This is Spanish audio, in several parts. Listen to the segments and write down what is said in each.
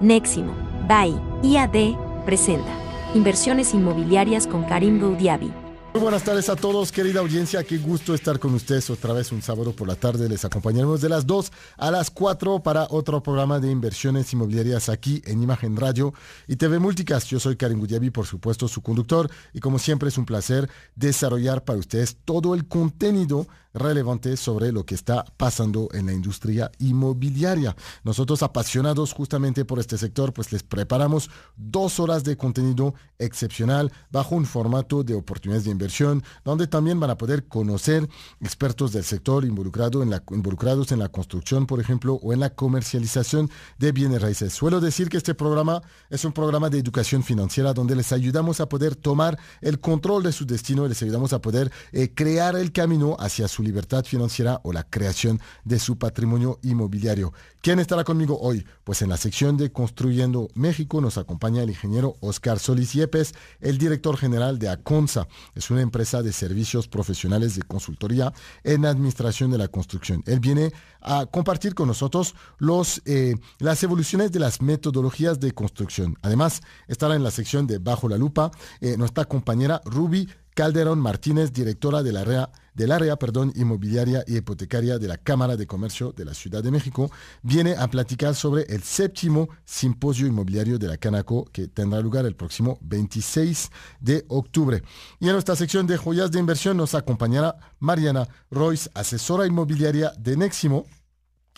Neximo, Bye, IAD, presenta Inversiones Inmobiliarias con Karim Goudiabi. Muy buenas tardes a todos, querida audiencia. Qué gusto estar con ustedes otra vez un sábado por la tarde. Les acompañaremos de las 2 a las 4 para otro programa de inversiones inmobiliarias aquí en Imagen Radio y TV Multicast. Yo soy Karim Gudiabi, por supuesto, su conductor. Y como siempre, es un placer desarrollar para ustedes todo el contenido relevante sobre lo que está pasando en la industria inmobiliaria. Nosotros apasionados justamente por este sector, pues les preparamos dos horas de contenido excepcional bajo un formato de oportunidades de inversión, donde también van a poder conocer expertos del sector involucrado en la, involucrados en la construcción, por ejemplo, o en la comercialización de bienes raíces. Suelo decir que este programa es un programa de educación financiera donde les ayudamos a poder tomar el control de su destino les ayudamos a poder eh, crear el camino hacia su libertad financiera o la creación de su patrimonio inmobiliario. ¿Quién estará conmigo hoy? Pues en la sección de Construyendo México nos acompaña el ingeniero Oscar Solís Yepes, el director general de Aconsa. Es una empresa de servicios profesionales de consultoría en administración de la construcción. Él viene a compartir con nosotros los, eh, las evoluciones de las metodologías de construcción. Además, estará en la sección de Bajo la Lupa eh, nuestra compañera Ruby Calderón Martínez, directora del área, del área perdón, inmobiliaria y hipotecaria de la Cámara de Comercio de la Ciudad de México, viene a platicar sobre el séptimo simposio inmobiliario de la Canaco que tendrá lugar el próximo 26 de octubre. Y en nuestra sección de joyas de inversión nos acompañará Mariana Royce, asesora inmobiliaria de Neximo,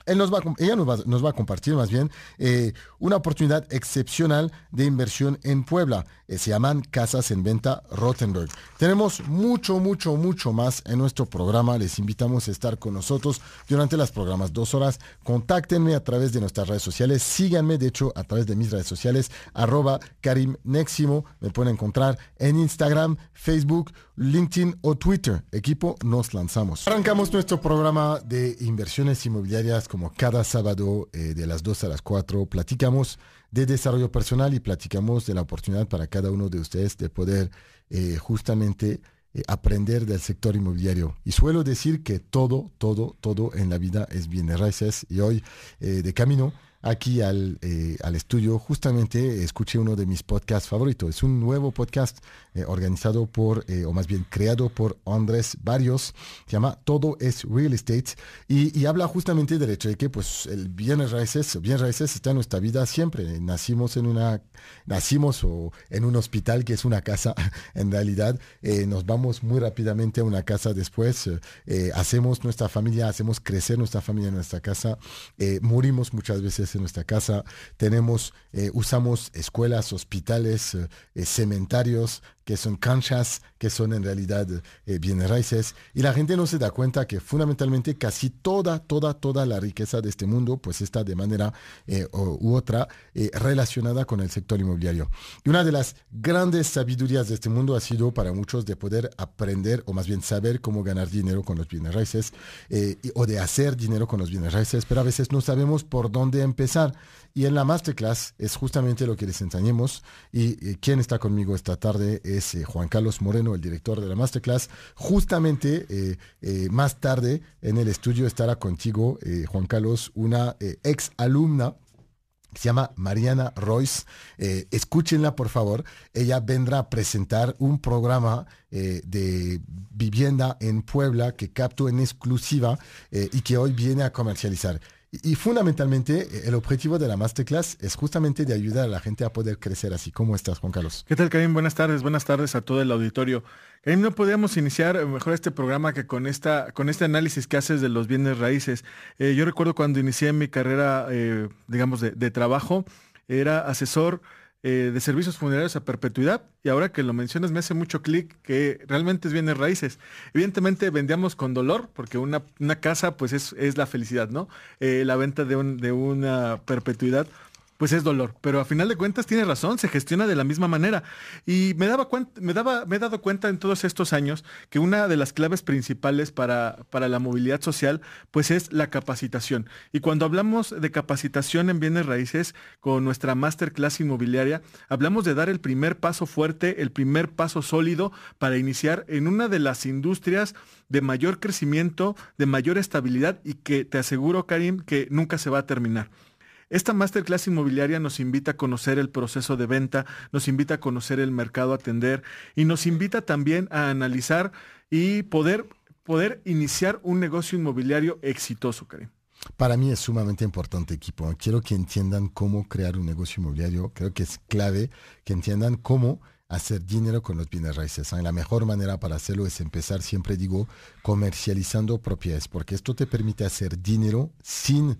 ella nos va, a compartir más bien eh, una oportunidad excepcional de inversión en Puebla. Eh, se llaman Casas en Venta Rottenberg. Tenemos mucho, mucho, mucho más en nuestro programa. Les invitamos a estar con nosotros durante las programas dos horas. Contáctenme a través de nuestras redes sociales. Síganme, de hecho, a través de mis redes sociales, arroba Karim Neximo. Me pueden encontrar en Instagram, Facebook, LinkedIn o Twitter. Equipo, nos lanzamos. Arrancamos nuestro programa de inversiones inmobiliarias como cada sábado eh, de las 2 a las 4. Platicamos de desarrollo personal y platicamos de la oportunidad para cada uno de ustedes de poder eh, justamente eh, aprender del sector inmobiliario. Y suelo decir que todo, todo, todo en la vida es bienes raíces y hoy de camino aquí al, al, estudio, justamente escuché uno de mis podcasts favoritos. Es un nuevo podcast eh, organizado por, eh, o más bien creado por Andrés Barrios, se llama Todo es Real Estate y, habla justamente del hecho de que pues el bienes raíces, bien raíces está en nuestra vida siempre. Nacimos en una, nacimos o en un hospital que es una casa en realidad, eh, nos vamos muy rápidamente a una casa después, hacemos nuestra familia, hacemos crecer nuestra familia en nuestra casa, morimos muchas veces en nuestra casa, tenemos, usamos escuelas, hospitales, cementerios, que son canchas, que son en realidad eh, bienes raíces, y la gente no se da cuenta que fundamentalmente casi toda, toda, toda la riqueza de este mundo pues está de manera eh, u otra eh, relacionada con el sector inmobiliario. Y una de las grandes sabidurías de este mundo ha sido para muchos de poder aprender o más bien saber cómo ganar dinero con los bienes raíces o de hacer dinero con los bienes raíces, pero a veces no sabemos por dónde empezar. Y en la masterclass es justamente lo que les enseñemos. Y, eh, quien está conmigo esta tarde es eh, Juan Carlos Moreno, el director de la masterclass. Justamente eh, más tarde en el estudio estará contigo, Juan Carlos, una ex alumna se llama Mariana Royce. escúchenla, por favor. Ella vendrá a presentar un programa de vivienda en Puebla que captó en exclusiva y que hoy viene a comercializar. Y, fundamentalmente eh, el objetivo de la masterclass es justamente de ayudar a la gente a poder crecer así. ¿Cómo estás, Juan Carlos? ¿Qué tal, Karim? Buenas tardes, buenas tardes a todo el auditorio. Karim, no podíamos iniciar eh, mejor este programa que con, esta, con este análisis que haces de los bienes raíces. Eh, yo recuerdo cuando inicié mi carrera, digamos, de trabajo, era asesor eh, de servicios funerarios a perpetuidad. Y ahora que lo mencionas, me hace mucho clic que realmente es bienes raíces. Evidentemente vendíamos con dolor, porque una, casa pues es, la felicidad, ¿no? Eh, la venta de, de una perpetuidad pues es dolor. Pero a final de cuentas tiene razón, se gestiona de la misma manera. Y me, daba me, daba, me he dado cuenta en todos estos años que una de las claves principales para, para la movilidad social, pues es la capacitación. Y cuando hablamos de capacitación en bienes raíces con nuestra masterclass inmobiliaria, hablamos de dar el primer paso fuerte, el primer paso sólido para iniciar en una de las industrias de mayor crecimiento, de mayor estabilidad y que te aseguro, Karim, que nunca se va a terminar. Esta masterclass inmobiliaria nos invita a conocer el proceso de venta, nos invita a conocer el mercado a atender y nos invita también a analizar y poder, poder iniciar un negocio inmobiliario exitoso, Karim. Para mí es sumamente importante, equipo. Quiero que entiendan cómo crear un negocio inmobiliario. Creo que es clave que entiendan cómo hacer dinero con los bienes raíces. La mejor manera para hacerlo es empezar, siempre digo, comercializando propiedades, porque esto te permite hacer dinero sin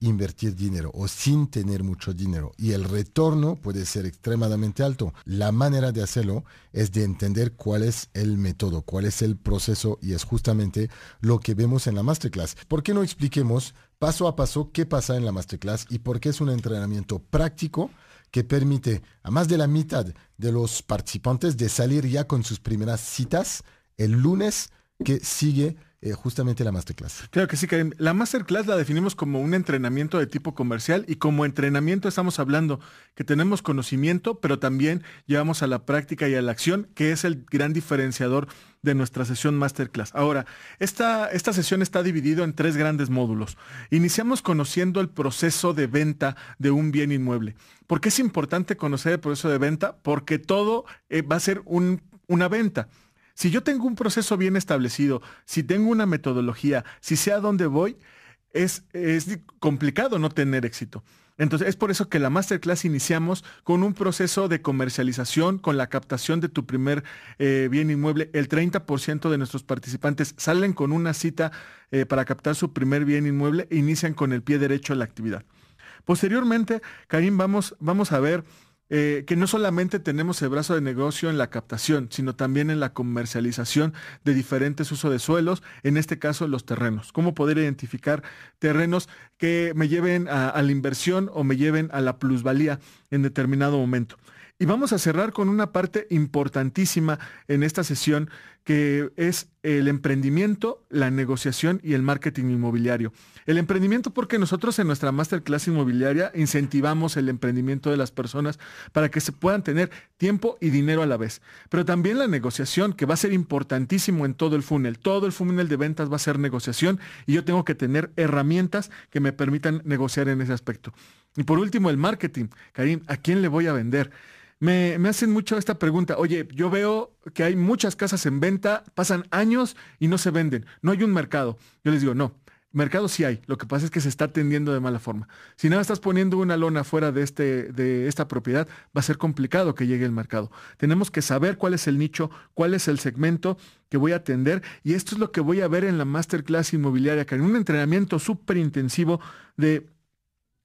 invertir dinero o sin tener mucho dinero y el retorno puede ser extremadamente alto. La manera de hacerlo es de entender cuál es el método, cuál es el proceso y es justamente lo que vemos en la masterclass. ¿Por qué no expliquemos paso a paso qué pasa en la masterclass y por qué es un entrenamiento práctico que permite a más de la mitad de los participantes de salir ya con sus primeras citas el lunes que sigue eh, justamente la masterclass. Claro que sí, Karim. La masterclass la definimos como un entrenamiento de tipo comercial y como entrenamiento estamos hablando que tenemos conocimiento, pero también llevamos a la práctica y a la acción, que es el gran diferenciador de nuestra sesión masterclass. Ahora, esta, esta sesión está dividida en tres grandes módulos. Iniciamos conociendo el proceso de venta de un bien inmueble. ¿Por qué es importante conocer el proceso de venta? Porque todo eh, va a ser una venta. Si yo tengo un proceso bien establecido, si tengo una metodología, si sé a dónde voy, es, es complicado no tener éxito. Entonces, es por eso que la masterclass iniciamos con un proceso de comercialización, con la captación de tu primer eh, bien inmueble. El 30% de nuestros participantes salen con una cita eh, para captar su primer bien inmueble e inician con el pie derecho la actividad. Posteriormente, Karim, vamos, vamos a ver eh, que no solamente tenemos el brazo de negocio en la captación, sino también en la comercialización de diferentes usos de suelos, en este caso los terrenos. ¿Cómo poder identificar terrenos que me lleven a la inversión o me lleven a la plusvalía en determinado momento? Y vamos a cerrar con una parte importantísima en esta sesión que es el emprendimiento, la negociación y el marketing inmobiliario. El emprendimiento porque nosotros en nuestra masterclass inmobiliaria incentivamos el emprendimiento de las personas para que se puedan tener tiempo y dinero a la vez. Pero también la negociación que va a ser importantísimo en todo el funnel. Todo el funnel de ventas va a ser negociación y yo tengo que tener herramientas que me permitan negociar en ese aspecto. Y por último, el marketing. Karim, ¿a quién le voy a vender? Me, hacen mucho esta pregunta. Oye, yo veo que hay muchas casas en venta, pasan años y no se venden. No hay un mercado. Yo les digo, no. Mercado sí hay, lo que pasa es que se está atendiendo de mala forma. Si nada estás poniendo una lona fuera de, este, de esta propiedad, va a ser complicado que llegue el mercado. Tenemos que saber cuál es el nicho, cuál es el segmento que voy a atender y esto es lo que voy a ver en la masterclass inmobiliaria, que en un entrenamiento súper intensivo de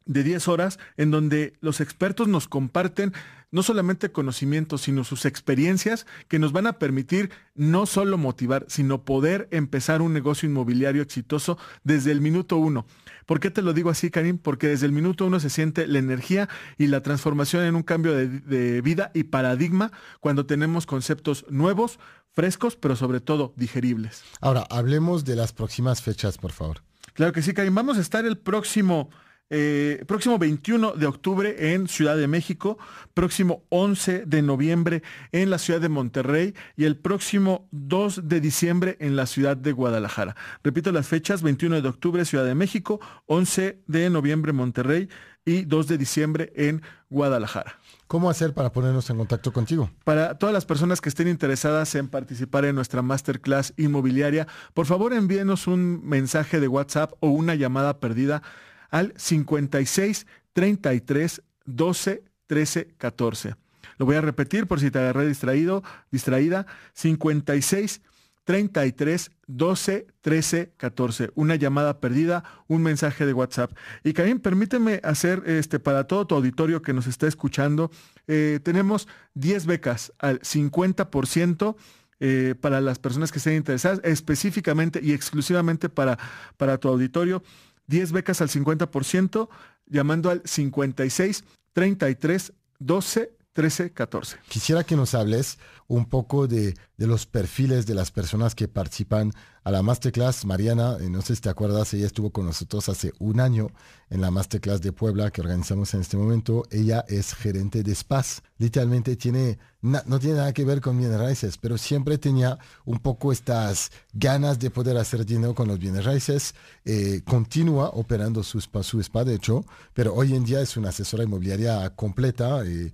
de 10 horas en donde los expertos nos comparten no solamente conocimientos, sino sus experiencias que nos van a permitir no solo motivar, sino poder empezar un negocio inmobiliario exitoso desde el minuto uno. ¿Por qué te lo digo así, Karim? Porque desde el minuto uno se siente la energía y la transformación en un cambio de, vida y paradigma cuando tenemos conceptos nuevos, frescos, pero sobre todo digeribles. Ahora, hablemos de las próximas fechas, por favor. Claro que sí, Karim. Vamos a estar el próximo eh, próximo 21 de octubre en Ciudad de México, próximo 11 de noviembre en la ciudad de Monterrey y el próximo 2 de diciembre en la ciudad de Guadalajara. Repito las fechas, 21 de octubre Ciudad de México, 11 de noviembre Monterrey y 2 de diciembre en Guadalajara. ¿Cómo hacer para ponernos en contacto contigo? Para todas las personas que estén interesadas en participar en nuestra masterclass inmobiliaria, por favor envíenos un mensaje de WhatsApp o una llamada perdida al 56 33 12 13 14. Lo voy a repetir por si te agarré distraído, distraída. 56 33 12 13 14. Una llamada perdida, un mensaje de WhatsApp. Y Karim, permíteme hacer este para todo tu auditorio que nos está escuchando. Eh, tenemos 10 becas al 50%. Eh, para las personas que estén interesadas, específicamente y exclusivamente para, para tu auditorio. 10 becas al 50%, llamando al 56 33 12 13 14. Quisiera que nos hables un poco de de los perfiles de las personas que participan a la masterclass. Mariana, eh, no sé si te acuerdas, ella estuvo con nosotros hace un año en la masterclass de Puebla que organizamos en este momento. Ella es gerente de Spas. Literalmente tiene, no tiene nada que ver con bienes raíces, pero siempre tenía un poco estas ganas de poder hacer dinero con los bienes raíces. Eh, continúa operando su spa, su spa, de hecho, pero hoy en día es una asesora inmobiliaria completa. Eh,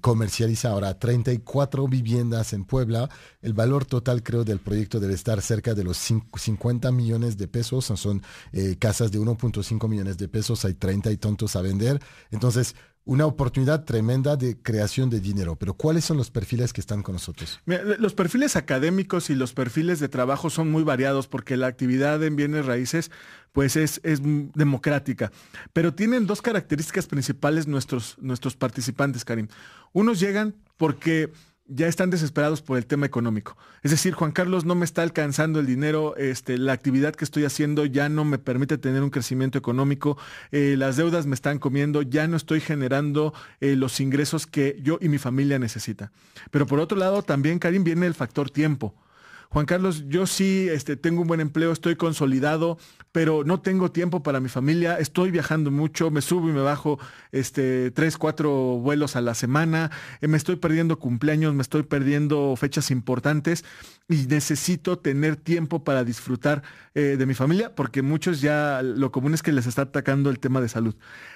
comercializa ahora 34 viviendas en Puebla el valor total, creo, del proyecto debe estar cerca de los 50 millones de pesos. Son eh, casas de 1.5 millones de pesos. Hay 30 y tontos a vender. Entonces, una oportunidad tremenda de creación de dinero. Pero ¿cuáles son los perfiles que están con nosotros? los perfiles académicos y los perfiles de trabajo son muy variados porque la actividad en bienes raíces pues es, es democrática. Pero tienen dos características principales nuestros, nuestros participantes, Karim. Unos llegan porque ya están desesperados por el tema económico. Es decir, Juan Carlos, no me está alcanzando el dinero, este, la actividad que estoy haciendo ya no me permite tener un crecimiento económico, eh, las deudas me están comiendo, ya no estoy generando eh, los ingresos que yo y mi familia necesita. Pero por otro lado, también, Karim, viene el factor tiempo. Juan Carlos, yo sí este, tengo un buen empleo, estoy consolidado, pero no tengo tiempo para mi familia, estoy viajando mucho, me subo y me bajo este, tres, cuatro vuelos a la semana, eh, me estoy perdiendo cumpleaños, me estoy perdiendo fechas importantes y necesito tener tiempo para disfrutar eh, de mi familia, porque muchos ya lo común es que les está atacando el tema de salud.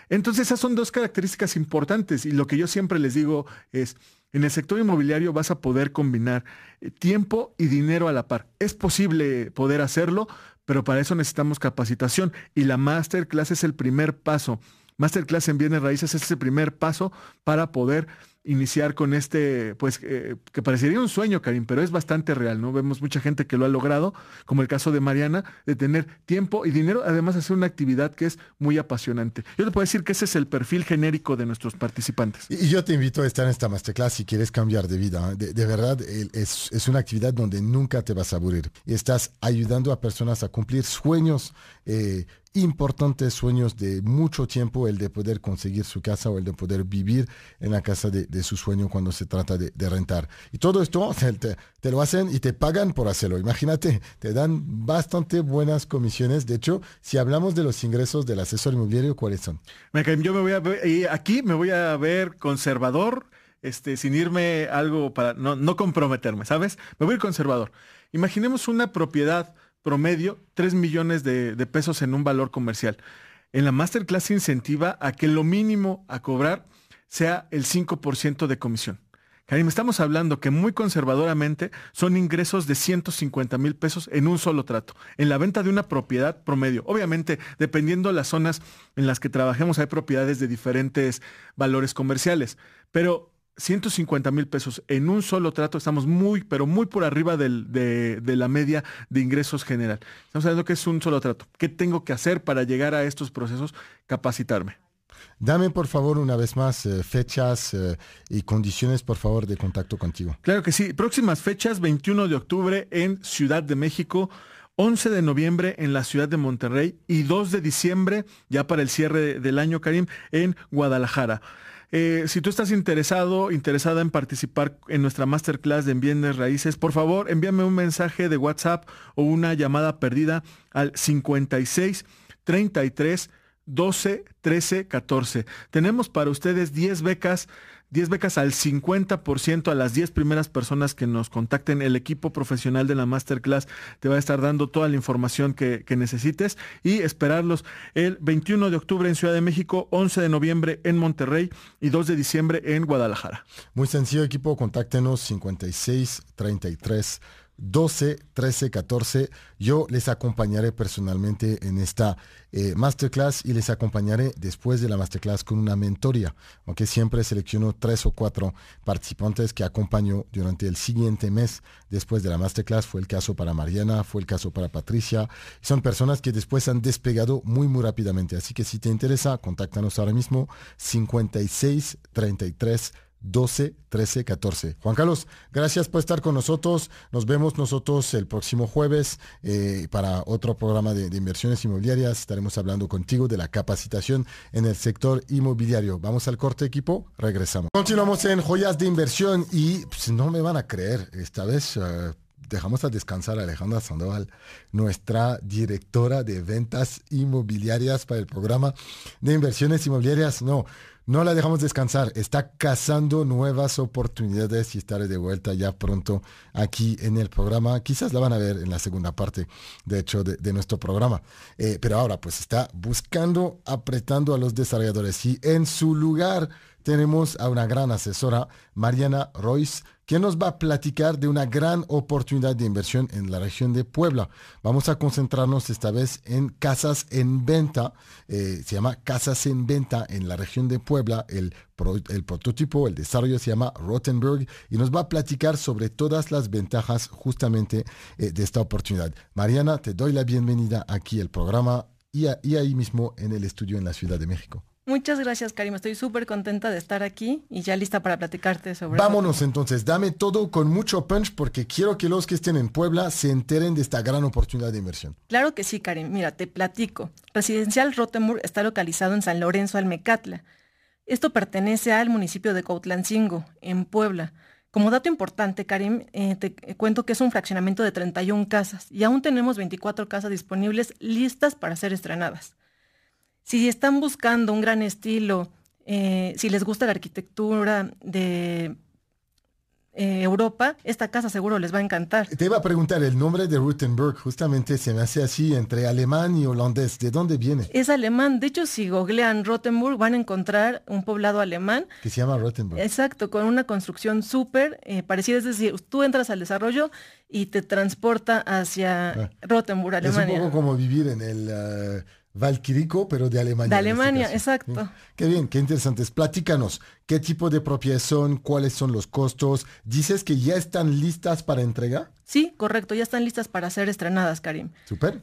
Entonces, esas son dos características importantes y lo que yo siempre les digo es, en el sector inmobiliario vas a poder combinar eh, tiempo y dinero a la par. Es posible poder hacerlo, pero para eso necesitamos capacitación y la masterclass es el primer paso. Masterclass en bienes raíces es el primer paso para poder iniciar con este, pues, eh, que parecería un sueño, Karim, pero es bastante real, ¿no? Vemos mucha gente que lo ha logrado, como el caso de Mariana, de tener tiempo y dinero, además hacer una actividad que es muy apasionante. Yo te puedo decir que ese es el perfil genérico de nuestros participantes. Y yo te invito a estar en esta masterclass si quieres cambiar de vida. ¿eh? De, verdad, es, una actividad donde nunca te vas a aburrir. Estás ayudando a personas a cumplir sueños eh, importantes sueños de mucho tiempo, el de poder conseguir su casa o el de poder vivir en la casa de, su sueño cuando se trata de, rentar. Y todo esto te, lo hacen y te pagan por hacerlo. Imagínate, te dan bastante buenas comisiones. De hecho, si hablamos de los ingresos del asesor inmobiliario, ¿cuáles son? Yo me voy a ver, aquí me voy a ver conservador, este, sin irme algo para no, no comprometerme, ¿sabes? Me voy a ir conservador. Imaginemos una propiedad promedio 3 millones de, pesos en un valor comercial. En la masterclass se incentiva a que lo mínimo a cobrar sea el 5% de comisión. Karim, estamos hablando que muy conservadoramente son ingresos de 150 mil pesos en un solo trato, en la venta de una propiedad promedio. Obviamente, dependiendo las zonas en las que trabajemos, hay propiedades de diferentes valores comerciales, pero 150 mil pesos en un solo trato, estamos muy, pero muy por arriba de, la media de ingresos general. Estamos hablando que es un solo trato. ¿Qué tengo que hacer para llegar a estos procesos? Capacitarme. Dame por favor una vez más eh, fechas eh, y condiciones por favor de contacto contigo. Claro que sí. Próximas fechas, 21 de octubre en Ciudad de México. 11 de noviembre en la ciudad de Monterrey y 2 de diciembre, ya para el cierre del año, Karim, en Guadalajara. Eh, si tú estás interesado, interesada en participar en nuestra masterclass de bienes raíces, por favor envíame un mensaje de WhatsApp o una llamada perdida al 56 33 12 13 14. Tenemos para ustedes 10 becas 10 becas al 50% a las 10 primeras personas que nos contacten. El equipo profesional de la masterclass te va a estar dando toda la información que, necesites y esperarlos el 21 de octubre en Ciudad de México, 11 de noviembre en Monterrey y 2 de diciembre en Guadalajara. Muy sencillo, equipo, contáctenos 5633. 12, 13, 14. Yo les acompañaré personalmente en esta eh, masterclass y les acompañaré después de la masterclass con una mentoría, aunque siempre selecciono tres o cuatro participantes que acompaño durante el siguiente mes después de la masterclass. Fue el caso para Mariana, fue el caso para Patricia. Son personas que después han despegado muy, muy rápidamente. Así que si te interesa, contáctanos ahora mismo 5633. 12 13 14. Juan Carlos, gracias por estar con nosotros. Nos vemos nosotros el próximo jueves eh, para otro programa de, inversiones inmobiliarias. Estaremos hablando contigo de la capacitación en el sector inmobiliario. Vamos al corte equipo, regresamos. Continuamos en joyas de inversión y pues, no me van a creer esta vez. Eh, dejamos a descansar a Alejandra Sandoval, nuestra directora de ventas inmobiliarias para el programa de inversiones inmobiliarias. No, no la dejamos descansar. Está cazando nuevas oportunidades y estaré de vuelta ya pronto aquí en el programa. Quizás la van a ver en la segunda parte, de hecho, de, nuestro programa. Eh, pero ahora, pues está buscando, apretando a los desarrolladores y en su lugar tenemos a una gran asesora, Mariana Royce, que nos va a platicar de una gran oportunidad de inversión en la región de Puebla. Vamos a concentrarnos esta vez en casas en venta. Eh, se llama Casas en Venta en la región de Puebla. El, prototipo, el desarrollo se llama Rottenberg y nos va a platicar sobre todas las ventajas justamente eh, de esta oportunidad. Mariana, te doy la bienvenida aquí al programa y ahí mismo en el estudio en la Ciudad de México. Muchas gracias, Karim. Estoy súper contenta de estar aquí y ya lista para platicarte sobre. Vámonos entonces. Dame todo con mucho punch porque quiero que los que estén en Puebla se enteren de esta gran oportunidad de inversión. Claro que sí, Karim. Mira, te platico. Residencial Rotemur está localizado en San Lorenzo Almecatla. Esto pertenece al municipio de Cautlancingo, en Puebla. Como dato importante, Karim, eh, te cuento que es un fraccionamiento de 31 casas y aún tenemos 24 casas disponibles listas para ser estrenadas. Si están buscando un gran estilo, eh, si les gusta la arquitectura de eh, Europa, esta casa seguro les va a encantar. Te iba a preguntar, el nombre de Rutenberg justamente se me hace así entre alemán y holandés. ¿De dónde viene? Es alemán. De hecho, si googlean Rottenburg van a encontrar un poblado alemán. Que se llama Rottenburg. Exacto, con una construcción súper eh, parecida. Es decir, tú entras al desarrollo y te transporta hacia ah, Alemania. Es un poco como vivir en el... Ah, Valquirico, pero de Alemania. De este Alemania, exacto. Mm. Qué bien, qué interesantes. Platícanos, ¿qué tipo de propiedades son? ¿Cuáles son los costos? ¿Dices que ya están listas para entrega? Sí, correcto, ya están listas para ser estrenadas, Karim. Super.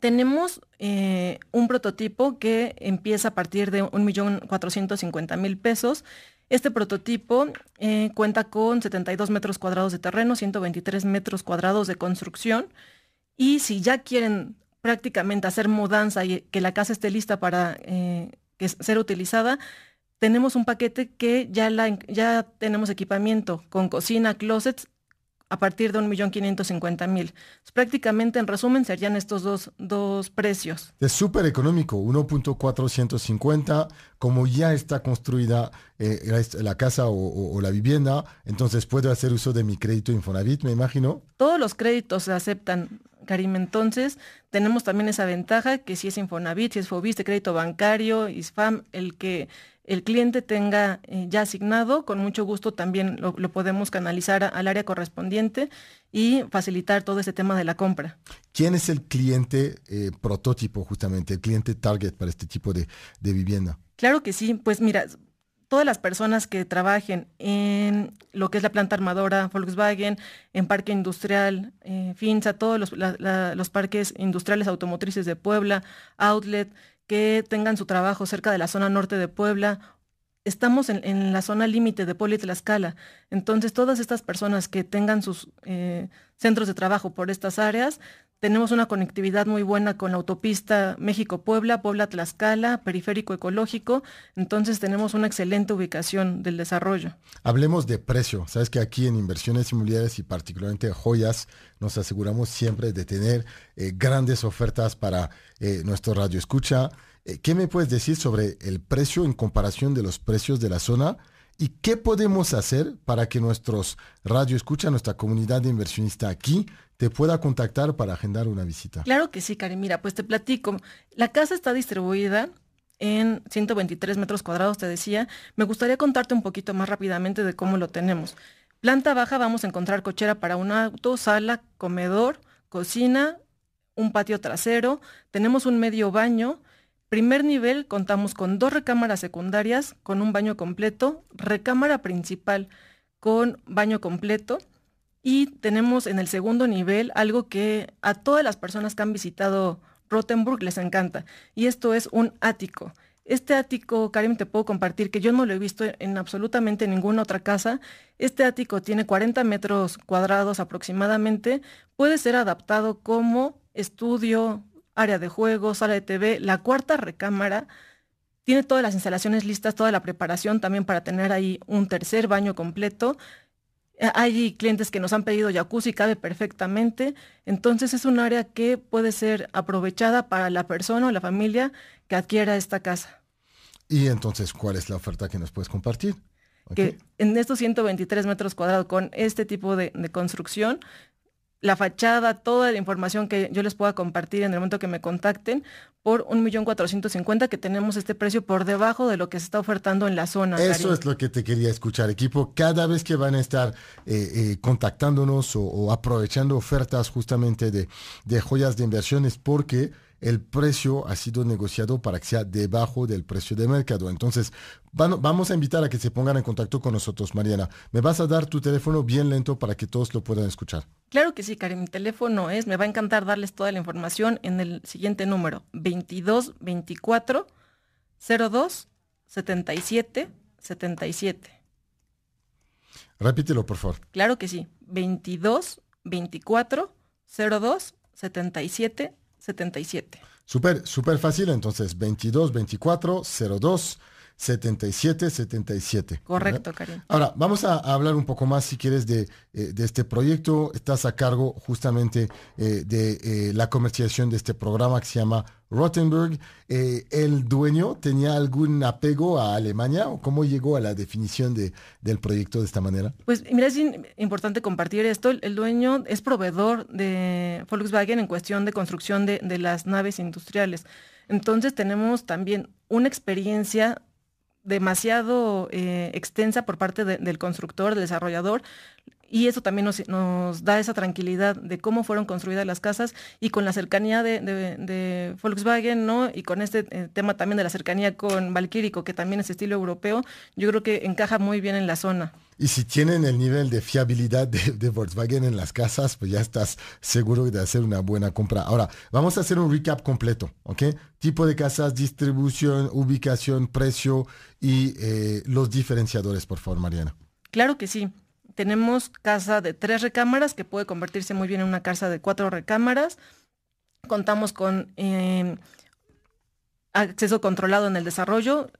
Tenemos eh, un prototipo que empieza a partir de 1.450.000 pesos. Este prototipo eh, cuenta con 72 metros cuadrados de terreno, 123 metros cuadrados de construcción. Y si ya quieren prácticamente hacer mudanza y que la casa esté lista para eh, ser utilizada, tenemos un paquete que ya, ya tenemos equipamiento con cocina, closets, a partir de 1.550.000. Prácticamente, en resumen, serían estos dos, dos precios. Es súper económico, 1.450, como ya está construida eh, la, casa o, la vivienda, entonces puedo hacer uso de mi crédito Infonavit, me imagino. Todos los créditos se aceptan. Karim, entonces tenemos también esa ventaja que si es Infonavit, si es Fobiste, crédito bancario, ISFAM, el que el cliente tenga eh, ya asignado, con mucho gusto también lo, podemos canalizar al área correspondiente y facilitar todo ese tema de la compra. ¿Quién es el cliente eh, prototipo justamente, el cliente target para este tipo de vivienda? Claro que sí, pues mira, todas las personas que trabajen en lo que es la planta armadora Volkswagen, en Parque Industrial, eh, todos los, parques industriales automotrices de Puebla, Outlet, que tengan su trabajo cerca de la zona norte de Puebla. Estamos en, la zona límite de Puebla Tlaxcala. Entonces, todas estas personas que tengan sus eh, centros de trabajo por estas áreas tenemos una conectividad muy buena con la autopista México-Puebla, Puebla-Tlaxcala, periférico ecológico, entonces tenemos una excelente ubicación del desarrollo. Hablemos de precio. Sabes que aquí en inversiones inmobiliarias y particularmente joyas nos aseguramos siempre de tener eh, grandes ofertas para eh, nuestro radio escucha. Eh, ¿Qué me puedes decir sobre el precio en comparación de los precios de la zona? ¿Y qué podemos hacer para que nuestros radio escucha, nuestra comunidad de inversionista aquí, te pueda contactar para agendar una visita. Claro que sí, Karim. Mira, pues te platico. La casa está distribuida en 123 metros cuadrados, te decía. Me gustaría contarte un poquito más rápidamente de cómo lo tenemos. Planta baja vamos a encontrar cochera para un auto, sala, comedor, cocina, un patio trasero. Tenemos un medio baño. Primer nivel contamos con dos recámaras secundarias, con un baño completo, recámara principal con baño completo y tenemos en el segundo nivel algo que a todas las personas que han visitado Rottenburg les encanta, y esto es un ático. Este ático, Karim, te puedo compartir que yo no lo he visto en absolutamente ninguna otra casa. Este ático tiene 40 metros cuadrados aproximadamente. Puede ser adaptado como estudio, área de juego sala de TV, la cuarta recámara. Tiene todas las instalaciones listas, toda la preparación también para tener ahí un tercer baño completo. Eh, hay clientes que nos han pedido jacuzzi, cabe perfectamente. Entonces es un área que puede ser aprovechada para la persona o la familia que adquiera esta casa. Y entonces, ¿cuál es la oferta que nos puedes compartir? que en estos 123 metros cuadrados con este tipo de, de, construcción la fachada, toda la información que yo les pueda compartir en el momento que me contacten por 1.450.000 que tenemos este precio por debajo de lo que se está ofertando en la zona. Eso es lo que te quería escuchar, equipo. Cada vez que van a estar eh, eh, contactándonos o, aprovechando ofertas justamente de, de joyas de inversiones porque el precio ha sido negociado para que sea debajo del precio de mercado. Entonces, vamos a invitar a que se pongan en contacto con nosotros, Mariana. Me vas a dar tu teléfono bien lento para que todos lo puedan escuchar. Claro que sí, Karen. Mi teléfono es, me va a encantar darles toda la información en el siguiente número, 22 24 02 77 77. Repítelo, por favor. Claro que sí. 22 24 02 77 77. Súper, súper fácil, entonces 22 24 02 77 77. Correcto, Karim. Ahora, vamos a, hablar un poco más, si quieres, de, eh, de este proyecto. Estás a cargo justamente eh, de eh, la comercialización de este programa que se llama Rottenberg. ¿El dueño tenía algún apego a Alemania o cómo llegó a la definición de, del proyecto de esta manera? Pues mira, es importante compartir esto. El dueño es proveedor de Volkswagen en cuestión de construcción de, de las naves industriales. Entonces tenemos también una experiencia demasiado eh, extensa por parte del constructor, del desarrollador, y eso también nos, da esa tranquilidad de cómo fueron construidas las casas y con la cercanía de, Volkswagen, ¿no? Y con este eh, tema también de la cercanía con Valkyrico, que también es estilo europeo, yo creo que encaja muy bien en la zona. Y si tienen el nivel de fiabilidad de, Volkswagen en las casas, pues ya estás seguro de hacer una buena compra. Ahora, vamos a hacer un recap completo, ¿ok? Tipo de casas, distribución, ubicación, precio y eh, los diferenciadores, por favor, Mariana. Claro que sí tenemos casa de tres recámaras que puede convertirse muy bien en una casa de cuatro recámaras. Contamos con em, acceso controlado en el desarrollo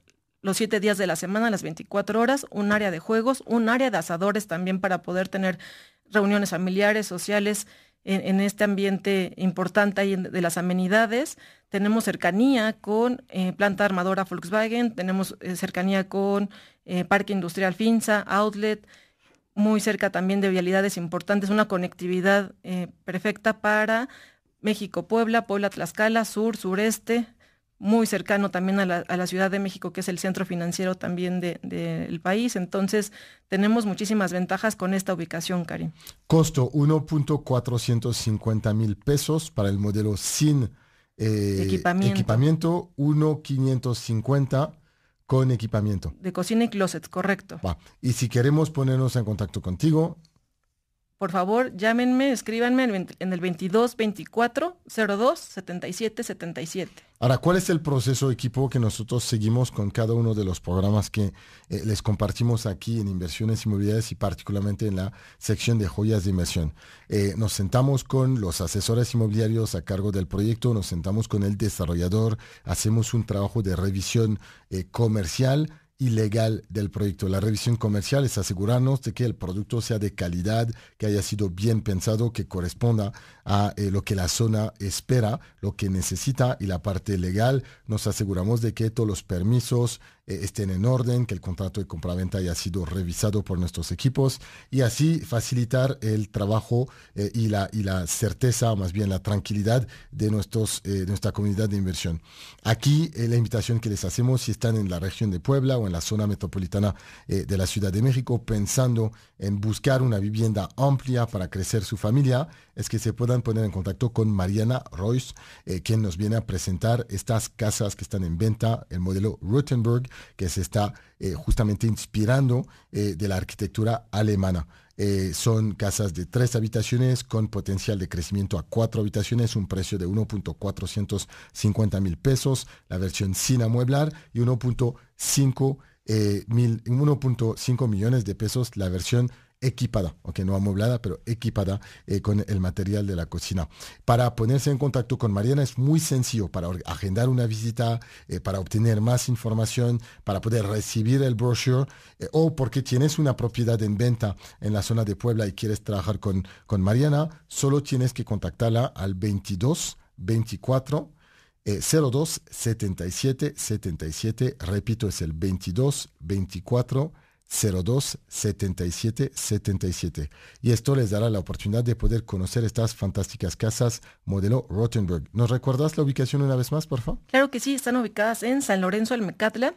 los siete días de la semana, las 24 horas, un área de juegos, un área de asadores también para poder tener reuniones familiares, sociales, en, este ambiente importante de las amenidades. Tenemos cercanía con eh, planta armadora Volkswagen, tenemos eh, cercanía con eh, parque industrial Finza, outlet, muy cerca también de vialidades importantes, una conectividad eh, perfecta para México, Puebla, Puebla, Tlaxcala, sur, sureste, muy cercano también a la, Ciudad de México, que es el centro financiero también del país. Entonces, tenemos muchísimas ventajas con esta ubicación, Karim. Costo 1.450 mil pesos para el modelo sin eh, equipamiento 1.550 con equipamiento. De cocina y closet, correcto. Y si queremos ponernos en contacto contigo, por favor, llámenme, escríbanme en el 22 24 02 77 77. Ahora, ¿cuál es el proceso equipo que nosotros seguimos con cada uno de los programas que eh, les compartimos aquí en inversiones inmobiliarias y particularmente en la sección de joyas de inversión? Eh, nos sentamos con los asesores inmobiliarios a cargo del proyecto, nos sentamos con el desarrollador, hacemos un trabajo de revisión eh, comercial ilegal del proyecto. La revisión comercial es asegurarnos de que el producto sea de calidad, que haya sido bien pensado, que corresponda a eh, lo que la zona espera, lo que necesita y la parte legal. Nos aseguramos de que todos los permisos, eh, estén en orden, que el contrato de compraventa haya sido revisado por nuestros equipos y así facilitar el trabajo eh, y, la, y la certeza, o más bien la tranquilidad de, nuestros, eh, nuestra comunidad de inversión. Aquí la invitación que les hacemos, si están en la región de Puebla o en la zona metropolitana de la Ciudad de México, pensando en buscar una vivienda amplia para crecer su familia, es que se puedan poner en contacto con Mariana Royce, quien nos viene a presentar estas casas que están en venta, el modelo Rutenberg que se está eh, justamente inspirando eh, de la arquitectura alemana. Eh, son casas de tres habitaciones con potencial de crecimiento a cuatro habitaciones, un precio de 1.450 mil pesos, la versión sin amueblar y 1.5 1.5 millones de pesos la versión equipada, aunque no amueblada, pero equipada eh, con el material de la cocina. Para ponerse en contacto con Mariana es muy sencillo, para agendar una visita, eh, para obtener más información, para poder recibir el brochure eh, o porque tienes una propiedad en venta en la zona de Puebla y quieres trabajar con, con Mariana, solo tienes que contactarla al 22 24 02 77 77, repito, es el 22 24 02 Y esto les dará la oportunidad de poder conocer estas fantásticas casas modelo Rottenberg. ¿Nos recuerdas la ubicación una vez más, por favor? Claro que sí, están ubicadas en San Lorenzo del Mecatla,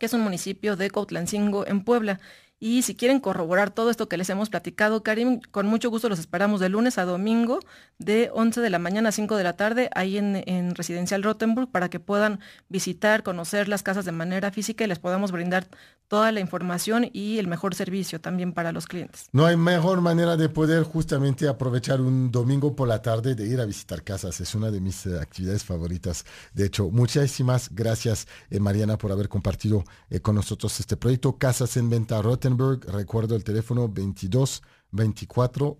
que es un municipio de Cautlancingo, en Puebla. Y si quieren corroborar todo esto que les hemos platicado, Karim, con mucho gusto los esperamos de lunes a domingo, de 11 de la mañana a 5 de la tarde, ahí en, en Residencial Rottenburg, para que puedan visitar, conocer las casas de manera física y les podamos brindar toda la información y el mejor servicio también para los clientes. No hay mejor manera de poder justamente aprovechar un domingo por la tarde de ir a visitar casas. Es una de mis eh, actividades favoritas. De hecho, muchísimas gracias, eh, Mariana, por haber compartido eh, con nosotros este proyecto Casas en Venta Rottenburg Recuerdo el teléfono 22 24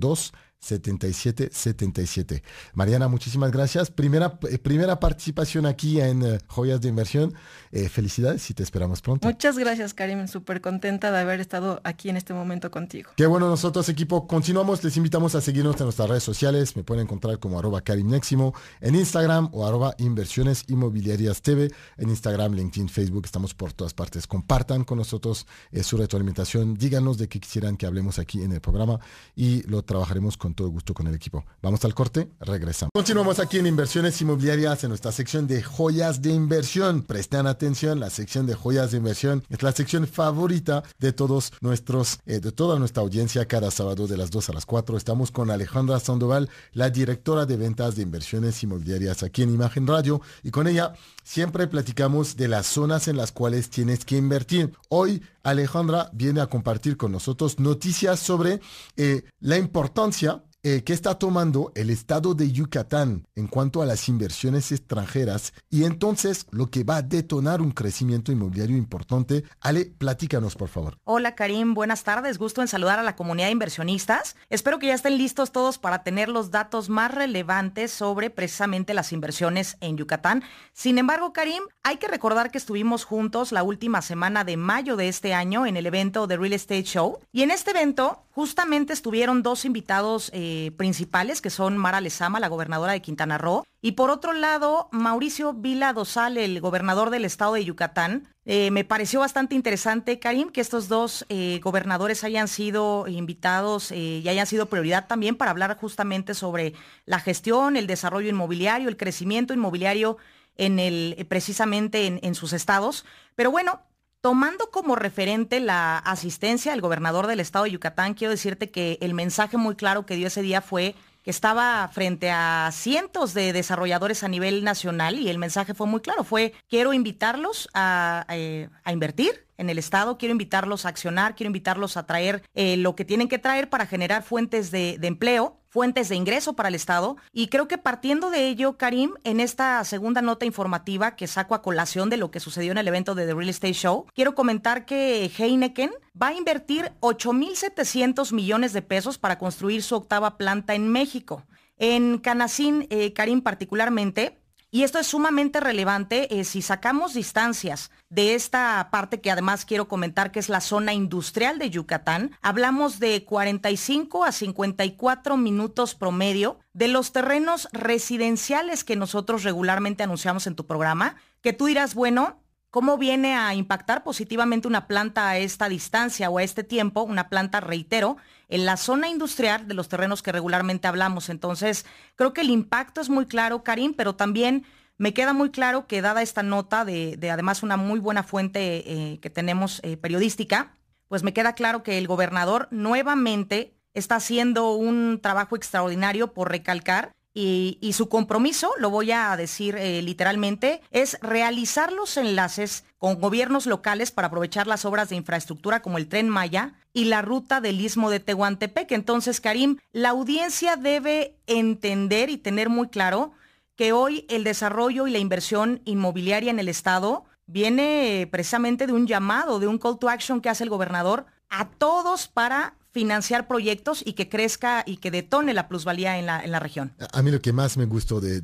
02 7777. Mariana, muchísimas gracias. Primera, eh, primera participación aquí en eh, Joyas de Inversión. Eh, felicidades y te esperamos pronto. Muchas gracias, Karim. Súper contenta de haber estado aquí en este momento contigo. Qué bueno, nosotros, equipo, continuamos. Les invitamos a seguirnos en nuestras redes sociales. Me pueden encontrar como arroba Karim Neximo en Instagram o arroba Inversiones Inmobiliarias TV en Instagram, LinkedIn, Facebook. Estamos por todas partes. Compartan con nosotros su retroalimentación. Díganos de qué quisieran que hablemos aquí en el programa y lo trabajaremos con todo gusto con el equipo. Vamos al corte, regresamos. Continuamos aquí en Inversiones Inmobiliarias en nuestra sección de joyas de inversión. Prestan atención, la sección de joyas de inversión es la sección favorita de todos nuestros, eh, de toda nuestra audiencia cada sábado de las 2 a las 4. Estamos con Alejandra Sandoval, la directora de ventas de inversiones inmobiliarias aquí en Imagen Radio y con ella siempre platicamos de las zonas en las cuales tienes que invertir. Hoy Alejandra viene a compartir con nosotros noticias sobre eh, la importancia eh, Qué está tomando el estado de Yucatán en cuanto a las inversiones extranjeras y entonces lo que va a detonar un crecimiento inmobiliario importante. Ale, platícanos por favor. Hola Karim, buenas tardes, gusto en saludar a la comunidad de inversionistas. Espero que ya estén listos todos para tener los datos más relevantes sobre precisamente las inversiones en Yucatán. Sin embargo, Karim, hay que recordar que estuvimos juntos la última semana de mayo de este año en el evento de Real Estate Show y en este evento justamente estuvieron dos invitados eh, eh, principales, que son Mara Lezama, la gobernadora de Quintana Roo, y por otro lado, Mauricio Vila Dosal, el gobernador del estado de Yucatán. Eh, me pareció bastante interesante, Karim, que estos dos eh, gobernadores hayan sido invitados y hayan sido prioridad también para hablar justamente sobre la gestión, el desarrollo inmobiliario, el crecimiento inmobiliario en el, precisamente en, en sus estados. Pero bueno, Tomando como referente la asistencia del gobernador del estado de Yucatán, quiero decirte que el mensaje muy claro que dio ese día fue que estaba frente a cientos de desarrolladores a nivel nacional y el mensaje fue muy claro, fue quiero invitarlos a, eh, invertir en el Estado, quiero invitarlos a accionar, quiero invitarlos a traer eh, lo que tienen que traer para generar fuentes de empleo fuentes de ingreso para el Estado. Y creo que partiendo de ello, Karim, en esta segunda nota informativa que saco a colación de lo que sucedió en el evento de The Real Estate Show, quiero comentar que Heineken va a invertir 8.700 millones de pesos para construir su octava planta en México. En Canacín, eh, Karim particularmente, y esto es sumamente relevante eh, si sacamos distancias de esta parte que además quiero comentar que es la zona industrial de Yucatán. Hablamos de 45 a 54 minutos promedio de los terrenos residenciales que nosotros regularmente anunciamos en tu programa, que tú dirás, bueno, ¿Cómo viene a impactar positivamente una planta a esta distancia o a este tiempo? Una planta, reitero, en la zona industrial de los terrenos que regularmente hablamos. Entonces, creo que el impacto es muy claro, Karim, pero también me queda muy claro que dada esta nota de, además una muy buena fuente eh, que tenemos eh, periodística, pues me queda claro que el gobernador nuevamente está haciendo un trabajo extraordinario por recalcar y, su compromiso, lo voy a decir eh, literalmente, es realizar los enlaces con gobiernos locales para aprovechar las obras de infraestructura como el tren Maya y la ruta del istmo de Tehuantepec. Entonces, Karim, la audiencia debe entender y tener muy claro que hoy el desarrollo y la inversión inmobiliaria en el Estado viene eh, precisamente de un llamado, de un call to action que hace el gobernador a todos para financiar proyectos y que crezca y que detone la plusvalía en la, región. A mí lo que más me gustó de,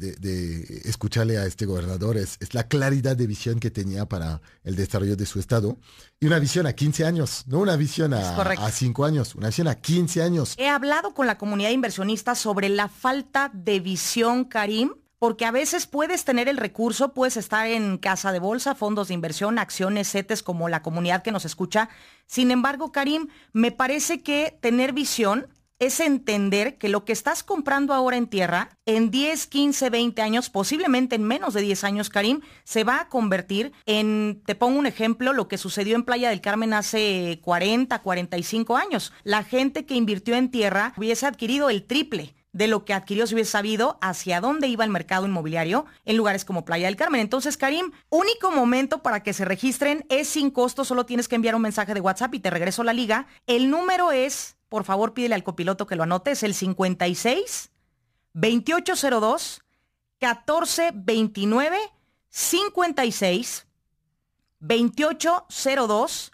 escucharle a este gobernador es, la claridad de visión que tenía para el desarrollo de su estado y una visión a 15 años, no una visión a, a 5 años, una visión a 15 años. He hablado con la comunidad inversionista sobre la falta de visión, Karim, porque a veces puedes tener el recurso, puedes estar en casa de bolsa, fondos de inversión, acciones, CETES, como la comunidad que nos escucha. Sin embargo, Karim, me parece que tener visión es entender que lo que estás comprando ahora en tierra, en 10, 15, 20 años, posiblemente en menos de 10 años, Karim, se va a convertir en, te pongo un ejemplo, lo que sucedió en Playa del Carmen hace 40, 45 años. La gente que invirtió en tierra hubiese adquirido el triple de lo que adquirió si hubiese sabido hacia dónde iba el mercado inmobiliario en lugares como Playa del Carmen. Entonces, Karim, único momento para que se registren es sin costo, solo tienes que enviar un mensaje de WhatsApp y te regreso a la liga. El número es, por favor, pídele al copiloto que lo anote, es el 56 2802 1429 56 2802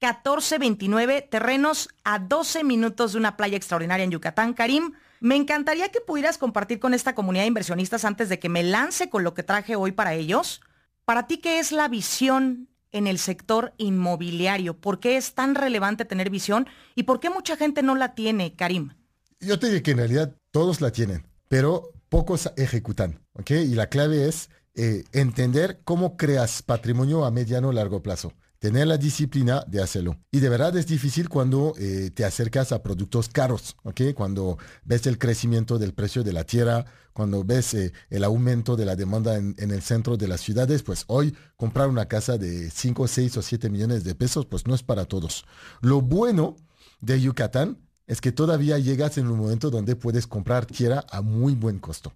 1429 terrenos a 12 minutos de una playa extraordinaria en Yucatán, Karim. Me encantaría que pudieras compartir con esta comunidad de inversionistas antes de que me lance con lo que traje hoy para ellos. Para ti, ¿qué es la visión en el sector inmobiliario? ¿Por qué es tan relevante tener visión y por qué mucha gente no la tiene, Karim? Yo te diré que en realidad todos la tienen, pero pocos ejecutan. Y la clave es eh, entender cómo creas patrimonio a mediano o largo plazo tener la disciplina de hacerlo. Y de verdad es difícil cuando eh, te acercas a productos caros, ¿ok? Cuando ves el crecimiento del precio de la tierra, cuando ves eh, el aumento de la demanda en, en, el centro de las ciudades, pues hoy comprar una casa de 5, 6 o 7 millones de pesos, pues no es para todos. Lo bueno de Yucatán es que todavía llegas en un momento donde puedes comprar tierra a muy buen costo.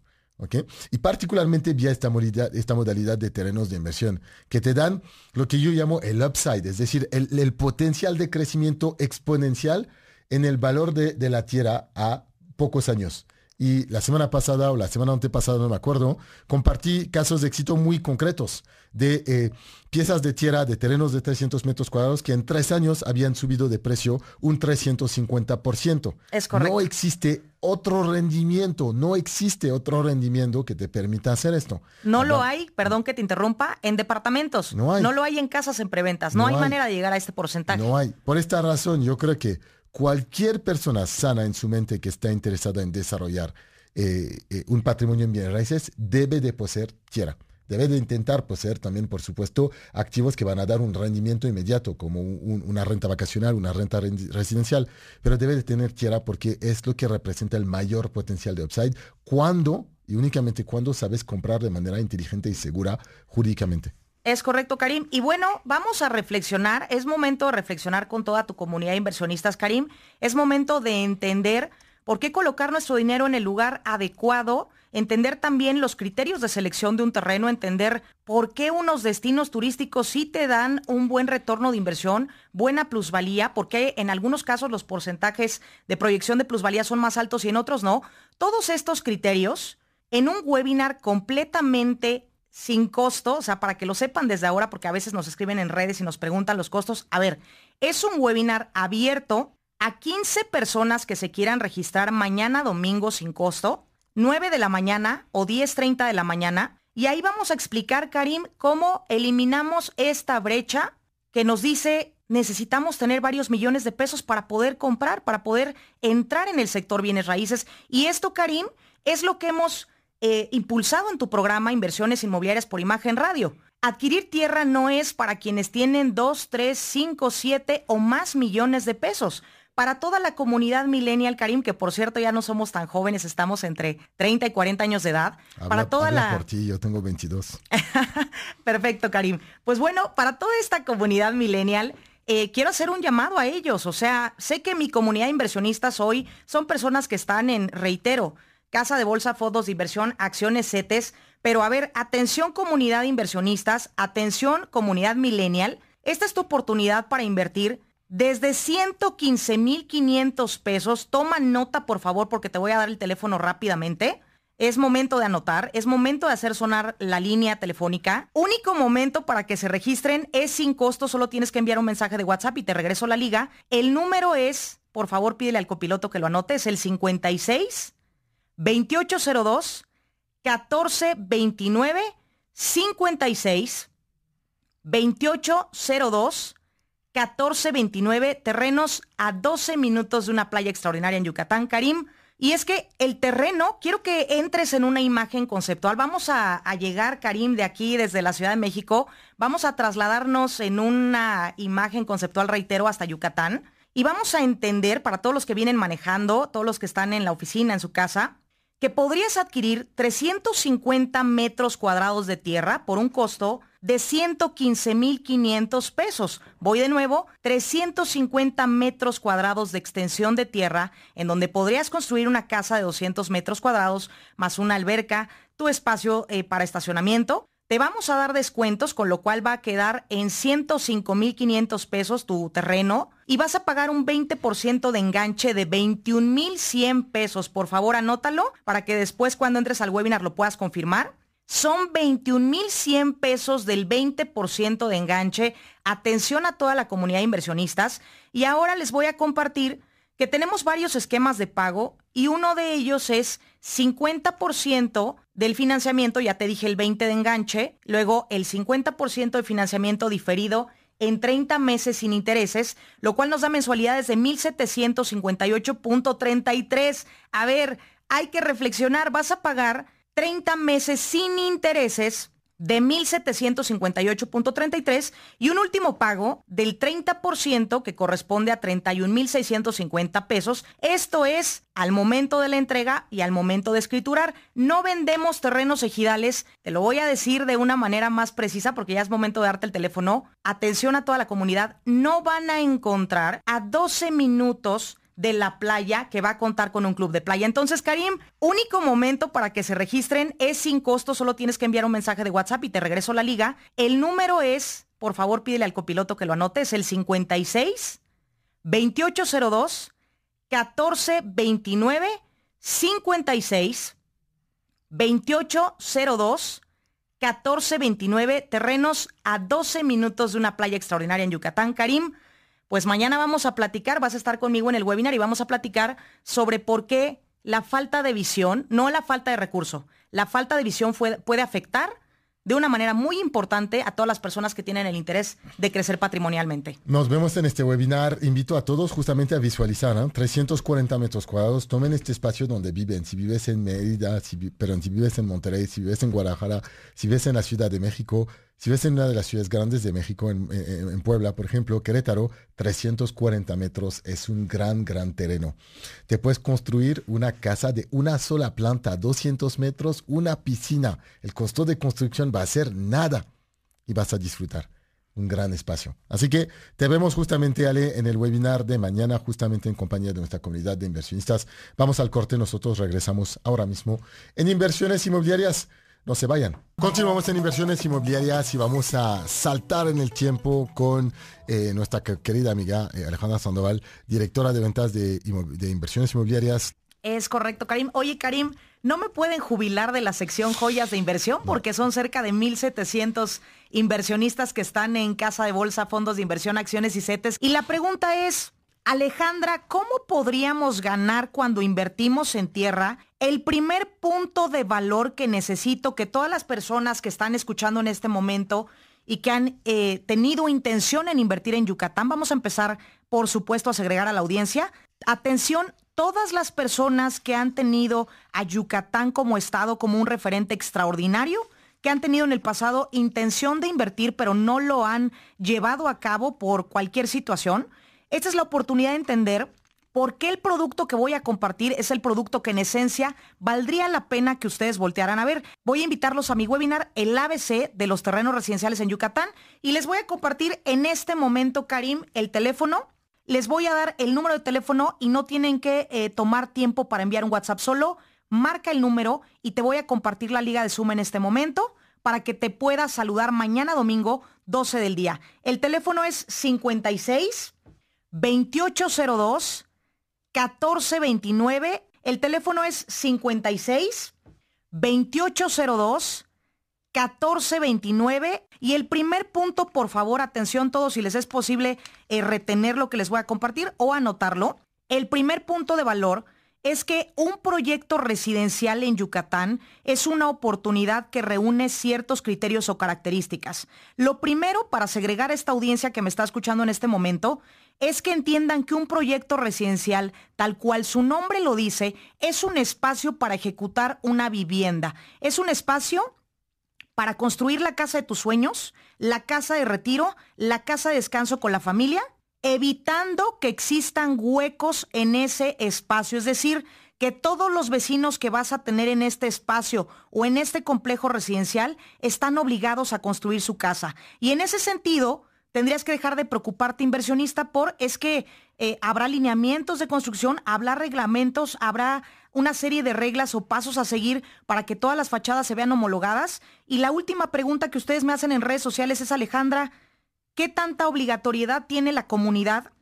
Y particularmente vía esta modalidad, de terrenos de inversión, que te dan lo que yo llamo el upside, es decir, el, potencial de crecimiento exponencial en el valor de la tierra a pocos años y la semana pasada o la semana antepasada, no me acuerdo, compartí casos de éxito muy concretos de eh, piezas de tierra de terrenos de 300 metros cuadrados que en tres años habían subido de precio un 350%. Es correcto. No existe otro rendimiento, no existe otro rendimiento que te permita hacer esto. No lo hay, perdón que te interrumpa, en departamentos. No, hay. no lo hay en casas en preventas. No, hay, manera de llegar a este porcentaje. No hay. Por esta razón, yo creo que Cualquier persona sana en su mente que está interesada en desarrollar eh, eh, un patrimonio en bienes raíces debe de poseer tierra. Debe de intentar poseer también, por supuesto, activos que van a dar un rendimiento inmediato, como una renta vacacional, una renta residencial, pero debe de tener tierra porque es lo que representa el mayor potencial de upside cuando y únicamente cuando sabes comprar de manera inteligente y segura jurídicamente. Es correcto, Karim. Y bueno, vamos a reflexionar. Es momento de reflexionar con toda tu comunidad de inversionistas, Karim. Es momento de entender por qué colocar nuestro dinero en el lugar adecuado, entender también los criterios de selección de un terreno, entender por qué unos destinos turísticos sí te dan un buen retorno de inversión, buena plusvalía, por qué en algunos casos los porcentajes de proyección de plusvalía son más altos y en otros no. Todos estos criterios en un webinar completamente sin costo, o sea, para que lo sepan desde ahora, porque a veces nos escriben en redes y nos preguntan los costos. A ver, es un webinar abierto a 15 personas que se quieran registrar mañana domingo sin costo, 9 de la mañana o 10.30 de la mañana. Y ahí vamos a explicar, Karim, cómo eliminamos esta brecha que nos dice necesitamos tener varios millones de pesos para poder comprar, para poder entrar en el sector bienes raíces. Y esto, Karim, es lo que hemos eh, impulsado en tu programa Inversiones Inmobiliarias por Imagen Radio. Adquirir tierra no es para quienes tienen 2, 3, 5, 7 o más millones de pesos. Para toda la comunidad millennial, Karim, que por cierto ya no somos tan jóvenes, estamos entre 30 y 40 años de edad. para toda la... yo tengo 22. Perfecto, Karim. Pues bueno, para toda esta comunidad millennial, eh, quiero hacer un llamado a ellos. O sea, sé que mi comunidad de inversionistas hoy son personas que están en, reitero, Casa de Bolsa, Fotos, Inversión, Acciones CETES. Pero a ver, atención comunidad de inversionistas, atención comunidad millennial. Esta es tu oportunidad para invertir desde 115,500 pesos. Toma nota, por favor, porque te voy a dar el teléfono rápidamente. Es momento de anotar, es momento de hacer sonar la línea telefónica. Único momento para que se registren es sin costo, solo tienes que enviar un mensaje de WhatsApp y te regreso la liga. El número es, por favor pídele al copiloto que lo anote, es el 56 2802 1429 56 2802 1429 terrenos a 12 minutos de una playa extraordinaria en Yucatán, Karim. Y es que el terreno, quiero que entres en una imagen conceptual. Vamos a, a, llegar, Karim, de aquí, desde la Ciudad de México. Vamos a trasladarnos en una imagen conceptual, reitero, hasta Yucatán. Y vamos a entender, para todos los que vienen manejando, todos los que están en la oficina, en su casa, que podrías adquirir 350 metros cuadrados de tierra por un costo de 115.500 pesos. Voy de nuevo, 350 metros cuadrados de extensión de tierra en donde podrías construir una casa de 200 metros cuadrados más una alberca, tu espacio eh, para estacionamiento, te vamos a dar descuentos, con lo cual va a quedar en 105.500 pesos tu terreno y vas a pagar un 20% de enganche de 21.100 pesos. Por favor, anótalo para que después cuando entres al webinar lo puedas confirmar. Son 21,100 pesos del 20% de enganche. Atención a toda la comunidad de inversionistas. Y ahora les voy a compartir que tenemos varios esquemas de pago y uno de ellos es 50% del financiamiento, ya te dije el 20 de enganche, luego el 50% de financiamiento diferido en 30 meses sin intereses, lo cual nos da mensualidades de 1758.33. A ver, hay que reflexionar, vas a pagar 30 meses sin intereses de 1.758.33 y un último pago del 30% que corresponde a 31.650 pesos. Esto es al momento de la entrega y al momento de escriturar. No vendemos terrenos ejidales, te lo voy a decir de una manera más precisa porque ya es momento de darte el teléfono. Atención a toda la comunidad, no van a encontrar a 12 minutos de la playa que va a contar con un club de playa. Entonces, Karim, único momento para que se registren es sin costo, solo tienes que enviar un mensaje de WhatsApp y te regreso a la liga. El número es, por favor, pídele al copiloto que lo anote, es el 56 2802 1429 56 2802 1429 terrenos a 12 minutos de una playa extraordinaria en Yucatán, Karim. Pues mañana vamos a platicar, vas a estar conmigo en el webinar y vamos a platicar sobre por qué la falta de visión, no la falta de recurso, la falta de visión puede afectar de una manera muy importante a todas las personas que tienen el interés de crecer patrimonialmente. Nos vemos en este webinar. Invito a todos justamente a visualizar ¿eh? 340 metros cuadrados. Tomen este espacio donde viven. Si vives en Mérida, si, si vives en Monterrey, si vives en Guadalajara, si vives en la Ciudad de México, si ves en una de las ciudades grandes de México, en, eh, eh, Puebla, por ejemplo, Querétaro, 340 metros es un gran, gran terreno. Te puedes construir una casa de una sola planta, 200 metros, una piscina. El costo de construcción va a ser nada y vas a disfrutar un gran espacio. Así que te vemos justamente, Ale, en el webinar de mañana, justamente en compañía de nuestra comunidad de inversionistas. Vamos al corte, nosotros regresamos ahora mismo en Inversiones Inmobiliarias. No se vayan. Continuamos en inversiones inmobiliarias y vamos a saltar en el tiempo con eh, nuestra querida amiga eh, Alejandra Sandoval, directora de ventas de, de inversiones inmobiliarias. Es correcto, Karim. Oye, Karim, no me pueden jubilar de la sección joyas de inversión porque son cerca de 1.700 inversionistas que están en casa de bolsa, fondos de inversión, acciones y setes Y la pregunta es, Alejandra, ¿cómo podríamos ganar cuando invertimos en tierra? El primer punto de valor que necesito que todas las personas que están escuchando en este momento y que han eh, tenido intención en invertir en Yucatán, vamos a empezar, por supuesto, a segregar a la audiencia. Atención, todas las personas que han tenido a Yucatán como estado, como un referente extraordinario, que han tenido en el pasado intención de invertir, pero no lo han llevado a cabo por cualquier situación. Esta es la oportunidad de entender por qué el producto que voy a compartir es el producto que en esencia valdría la pena que ustedes voltearan a ver. Voy a invitarlos a mi webinar El ABC de los terrenos residenciales en Yucatán y les voy a compartir en este momento, Karim, el teléfono. Les voy a dar el número de teléfono y no tienen que eh, tomar tiempo para enviar un WhatsApp solo. Marca el número y te voy a compartir la liga de Zoom en este momento para que te puedas saludar mañana domingo 12 del día. El teléfono es 56 2802 1429. El teléfono es 56 2802 1429. Y el primer punto, por favor, atención todos, si les es posible eh, retener lo que les voy a compartir o anotarlo. El primer punto de valor es que un proyecto residencial en Yucatán es una oportunidad que reúne ciertos criterios o características. Lo primero, para segregar a esta audiencia que me está escuchando en este momento, es que entiendan que un proyecto residencial, tal cual su nombre lo dice, es un espacio para ejecutar una vivienda. Es un espacio para construir la casa de tus sueños, la casa de retiro, la casa de descanso con la familia, evitando que existan huecos en ese espacio. Es decir, que todos los vecinos que vas a tener en este espacio o en este complejo residencial están obligados a construir su casa. Y en ese sentido, tendrías que dejar de preocuparte, inversionista, por es que eh, habrá lineamientos de construcción, habrá reglamentos, habrá una serie de reglas o pasos a seguir para que todas las fachadas se vean homologadas. Y la última pregunta que ustedes me hacen en redes sociales es, Alejandra, ¿qué tanta obligatoriedad tiene la comunidad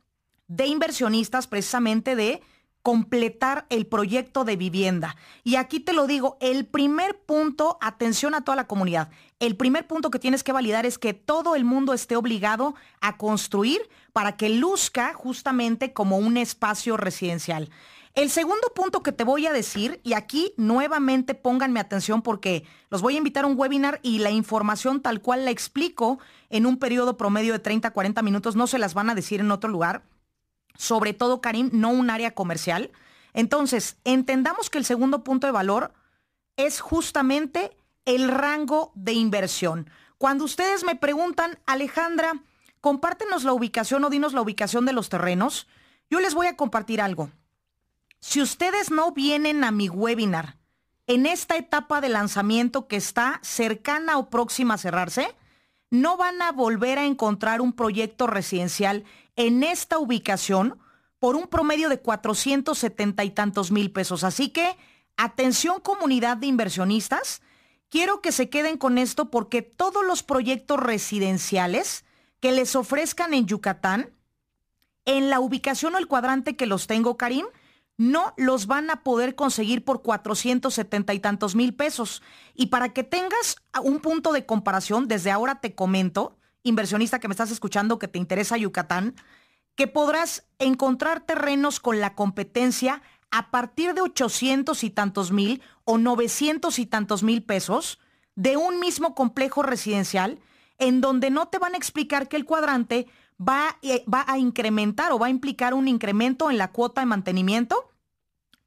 de inversionistas precisamente de completar el proyecto de vivienda? Y aquí te lo digo, el primer punto, atención a toda la comunidad, el primer punto que tienes que validar es que todo el mundo esté obligado a construir para que luzca justamente como un espacio residencial. El segundo punto que te voy a decir, y aquí nuevamente pónganme atención porque los voy a invitar a un webinar y la información tal cual la explico en un periodo promedio de 30 40 minutos, no se las van a decir en otro lugar, sobre todo Karim, no un área comercial. Entonces, entendamos que el segundo punto de valor es justamente el rango de inversión. Cuando ustedes me preguntan, Alejandra, compártenos la ubicación o dinos la ubicación de los terrenos, yo les voy a compartir algo. Si ustedes no vienen a mi webinar en esta etapa de lanzamiento que está cercana o próxima a cerrarse, no van a volver a encontrar un proyecto residencial en esta ubicación por un promedio de 470 y tantos mil pesos. Así que, atención comunidad de inversionistas, Quiero que se queden con esto porque todos los proyectos residenciales que les ofrezcan en Yucatán, en la ubicación o el cuadrante que los tengo, Karim, no los van a poder conseguir por 470 y tantos mil pesos. Y para que tengas un punto de comparación, desde ahora te comento, inversionista que me estás escuchando, que te interesa Yucatán, que podrás encontrar terrenos con la competencia a partir de 800 y tantos mil o 900 y tantos mil pesos de un mismo complejo residencial en donde no te van a explicar que el cuadrante va, eh, va a incrementar o va a implicar un incremento en la cuota de mantenimiento,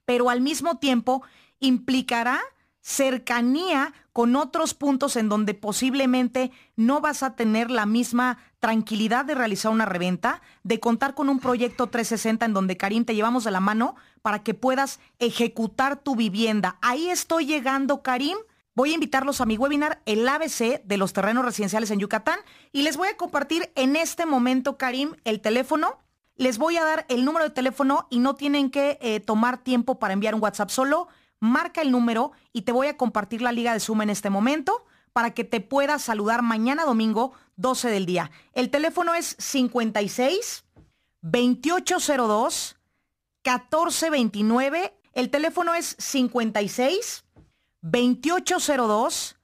pero al mismo tiempo implicará cercanía con otros puntos en donde posiblemente no vas a tener la misma tranquilidad de realizar una reventa, de contar con un proyecto 360 en donde Karim te llevamos de la mano para que puedas ejecutar tu vivienda. Ahí estoy llegando, Karim. Voy a invitarlos a mi webinar, el ABC de los terrenos residenciales en Yucatán, y les voy a compartir en este momento, Karim, el teléfono. Les voy a dar el número de teléfono y no tienen que eh, tomar tiempo para enviar un WhatsApp solo. Marca el número y te voy a compartir la liga de Zoom en este momento para que te pueda saludar mañana domingo 12 del día. El teléfono es 56 2802 1429. El teléfono es 56 2802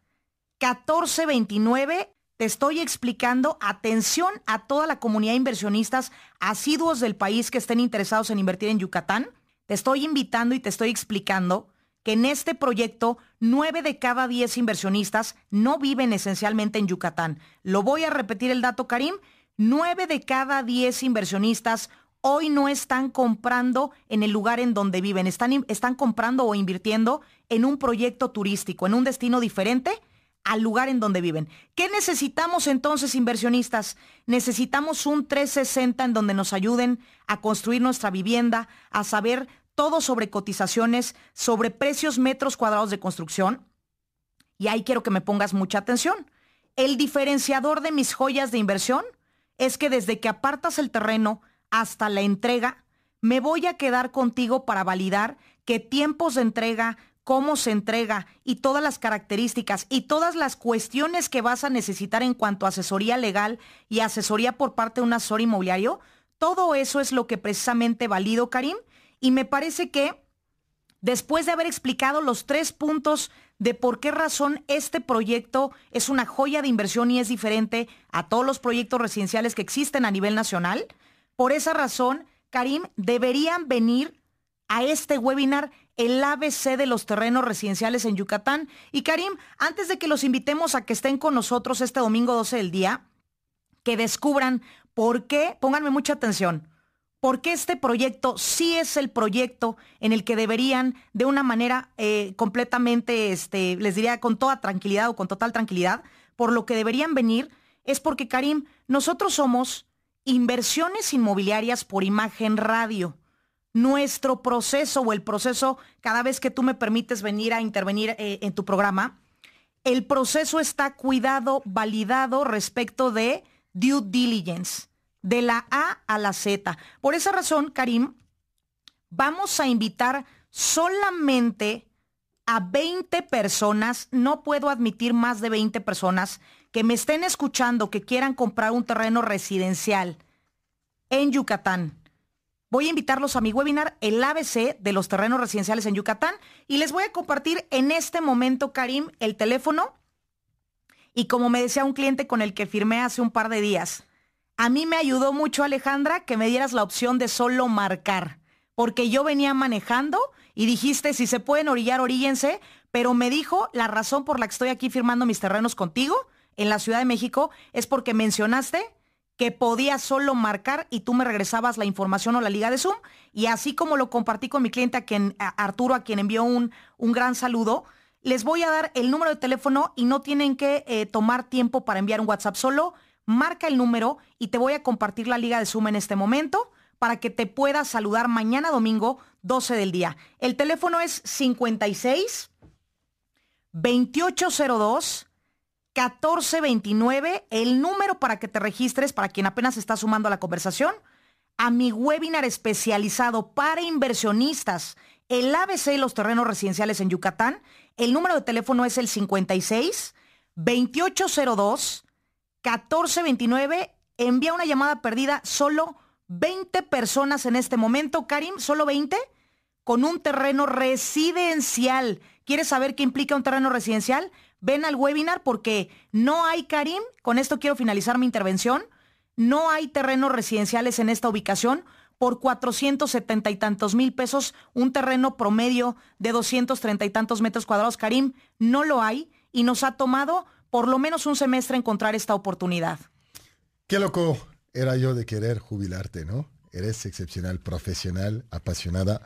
1429. Te estoy explicando, atención a toda la comunidad de inversionistas asiduos del país que estén interesados en invertir en Yucatán. Te estoy invitando y te estoy explicando que en este proyecto 9 de cada 10 inversionistas no viven esencialmente en Yucatán. Lo voy a repetir el dato, Karim. 9 de cada 10 inversionistas hoy no están comprando en el lugar en donde viven, están, están comprando o invirtiendo en un proyecto turístico, en un destino diferente al lugar en donde viven. ¿Qué necesitamos entonces, inversionistas? Necesitamos un 360 en donde nos ayuden a construir nuestra vivienda, a saber todo sobre cotizaciones, sobre precios metros cuadrados de construcción. Y ahí quiero que me pongas mucha atención. El diferenciador de mis joyas de inversión es que desde que apartas el terreno hasta la entrega, me voy a quedar contigo para validar qué tiempos de entrega, cómo se entrega y todas las características y todas las cuestiones que vas a necesitar en cuanto a asesoría legal y asesoría por parte de un asesor inmobiliario, todo eso es lo que precisamente valido, Karim, y me parece que después de haber explicado los tres puntos de por qué razón este proyecto es una joya de inversión y es diferente a todos los proyectos residenciales que existen a nivel nacional, por esa razón, Karim, deberían venir a este webinar el ABC de los terrenos residenciales en Yucatán. Y Karim, antes de que los invitemos a que estén con nosotros este domingo 12 del día, que descubran por qué, pónganme mucha atención, porque este proyecto sí es el proyecto en el que deberían de una manera eh, completamente, este, les diría con toda tranquilidad o con total tranquilidad, por lo que deberían venir, es porque Karim, nosotros somos Inversiones inmobiliarias por imagen radio. Nuestro proceso o el proceso, cada vez que tú me permites venir a intervenir eh, en tu programa, el proceso está cuidado, validado respecto de due diligence, de la A a la Z. Por esa razón, Karim, vamos a invitar solamente a 20 personas, no puedo admitir más de 20 personas que me estén escuchando que quieran comprar un terreno residencial en Yucatán, voy a invitarlos a mi webinar El ABC de los terrenos residenciales en Yucatán y les voy a compartir en este momento, Karim, el teléfono. Y como me decía un cliente con el que firmé hace un par de días, a mí me ayudó mucho, Alejandra, que me dieras la opción de solo marcar, porque yo venía manejando y dijiste, si se pueden orillar, oríllense, pero me dijo la razón por la que estoy aquí firmando mis terrenos contigo en la Ciudad de México es porque mencionaste que podía solo marcar y tú me regresabas la información o la liga de Zoom. Y así como lo compartí con mi cliente, a quien, Arturo, a quien envió un, un, gran saludo, les voy a dar el número de teléfono y no tienen que eh, tomar tiempo para enviar un WhatsApp. Solo marca el número y te voy a compartir la liga de Zoom en este momento para que te puedas saludar mañana domingo 12 del día. El teléfono es 56 2802 1429, el número para que te registres, para quien apenas está sumando a la conversación, a mi webinar especializado para inversionistas, el ABC y los terrenos residenciales en Yucatán. El número de teléfono es el 56 2802 1429. Envía una llamada perdida, solo 20 personas en este momento, Karim, solo 20, con un terreno residencial. ¿Quieres saber qué implica un terreno residencial? ven al webinar porque no hay, Karim, con esto quiero finalizar mi intervención, no hay terrenos residenciales en esta ubicación por 470 y tantos mil pesos, un terreno promedio de 230 y tantos metros cuadrados, Karim, no lo hay y nos ha tomado por lo menos un semestre encontrar esta oportunidad. Qué loco era yo de querer jubilarte, ¿no? Eres excepcional, profesional, apasionada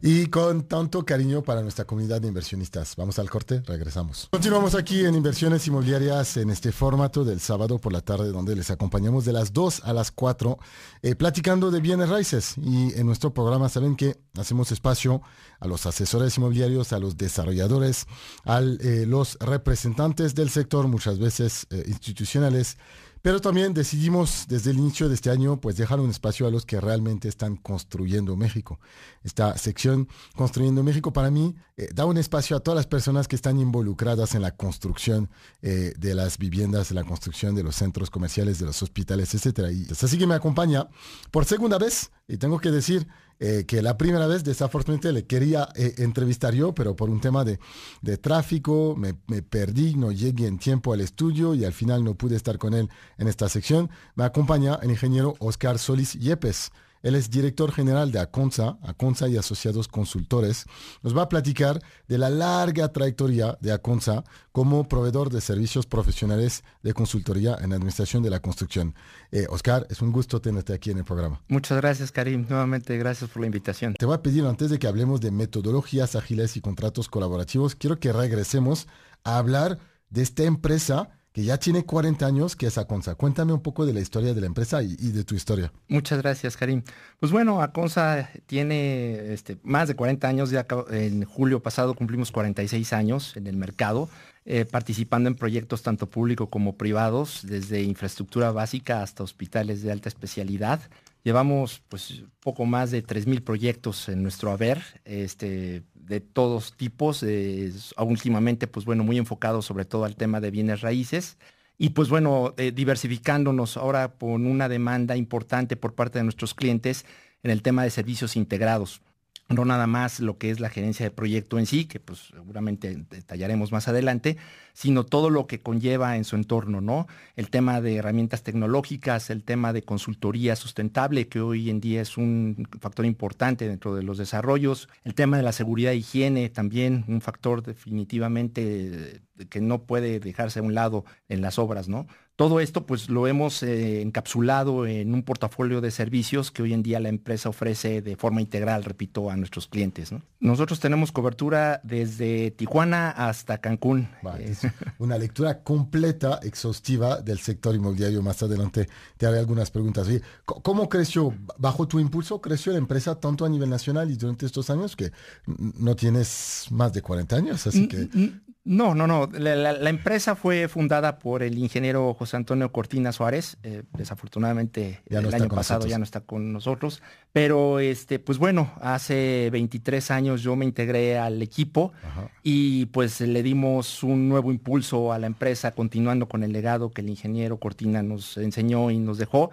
y con tanto cariño para nuestra comunidad de inversionistas. Vamos al corte, regresamos. Continuamos aquí en Inversiones Inmobiliarias en este formato del sábado por la tarde donde les acompañamos de las 2 a las 4 eh, platicando de bienes raíces. Y en nuestro programa saben que hacemos espacio a los asesores inmobiliarios, a los desarrolladores, a eh, los representantes del sector, muchas veces eh, institucionales pero también decidimos desde el inicio de este año pues dejar un espacio a los que realmente están construyendo México. Esta sección Construyendo México para mí eh, da un espacio a todas las personas que están involucradas en la construcción eh, de las viviendas, en la construcción de los centros comerciales, de los hospitales, etc. Y pues, así que me acompaña por segunda vez, y tengo que decir, eh, que la primera vez desafortunadamente le quería eh, entrevistar yo, pero por un tema de, tráfico me, me, perdí, no llegué en tiempo al estudio y al final no pude estar con él en esta sección. Me acompaña el ingeniero Oscar Solís Yepes. Él es director general de Aconsa, Aconsa y Asociados Consultores. Nos va a platicar de la larga trayectoria de Aconsa como proveedor de servicios profesionales de consultoría en administración de la construcción. Eh, Oscar, es un gusto tenerte aquí en el programa. Muchas gracias, Karim. Nuevamente, gracias por la invitación. Te voy a pedir, antes de que hablemos de metodologías ágiles y contratos colaborativos, quiero que regresemos a hablar de esta empresa que ya tiene 40 años, que es Aconsa. Cuéntame un poco de la historia de la empresa y, de tu historia. Muchas gracias, Karim. Pues bueno, Aconsa tiene este, más de 40 años, ya en julio pasado cumplimos 46 años en el mercado. Eh, participando en proyectos tanto público como privados, desde infraestructura básica hasta hospitales de alta especialidad. Llevamos pues poco más de 3.000 proyectos en nuestro haber, este, de todos tipos, eh, últimamente pues bueno, muy enfocado sobre todo al tema de bienes raíces. Y pues bueno, eh, diversificándonos ahora con una demanda importante por parte de nuestros clientes en el tema de servicios integrados no nada más lo que es la gerencia de proyecto en sí, que pues seguramente detallaremos más adelante, sino todo lo que conlleva en su entorno, ¿no? El tema de herramientas tecnológicas, el tema de consultoría sustentable, que hoy en día es un factor importante dentro de los desarrollos, el tema de la seguridad e higiene, también un factor definitivamente eh, que no puede dejarse a un lado en las obras, ¿no? Todo esto pues lo hemos eh, encapsulado en un portafolio de servicios que hoy en día la empresa ofrece de forma integral, repito, a nuestros clientes. Nosotros tenemos cobertura desde Tijuana hasta Cancún. Eh, una lectura completa, exhaustiva del sector inmobiliario. Más adelante te haré algunas preguntas. ¿Cómo creció? ¿Bajo tu impulso creció la empresa tanto a nivel nacional y durante estos años que no tienes más de 40 años? Así mm, que... Mm, mm. No, no, no. La, empresa fue fundada por el ingeniero José Antonio Cortina Suárez. Eh, desafortunadamente el año pasado ya no está con nosotros. Pero este, pues bueno, hace 23 años yo me integré al equipo y pues le dimos un nuevo impulso a la empresa, continuando con el legado que el ingeniero Cortina nos enseñó y nos dejó.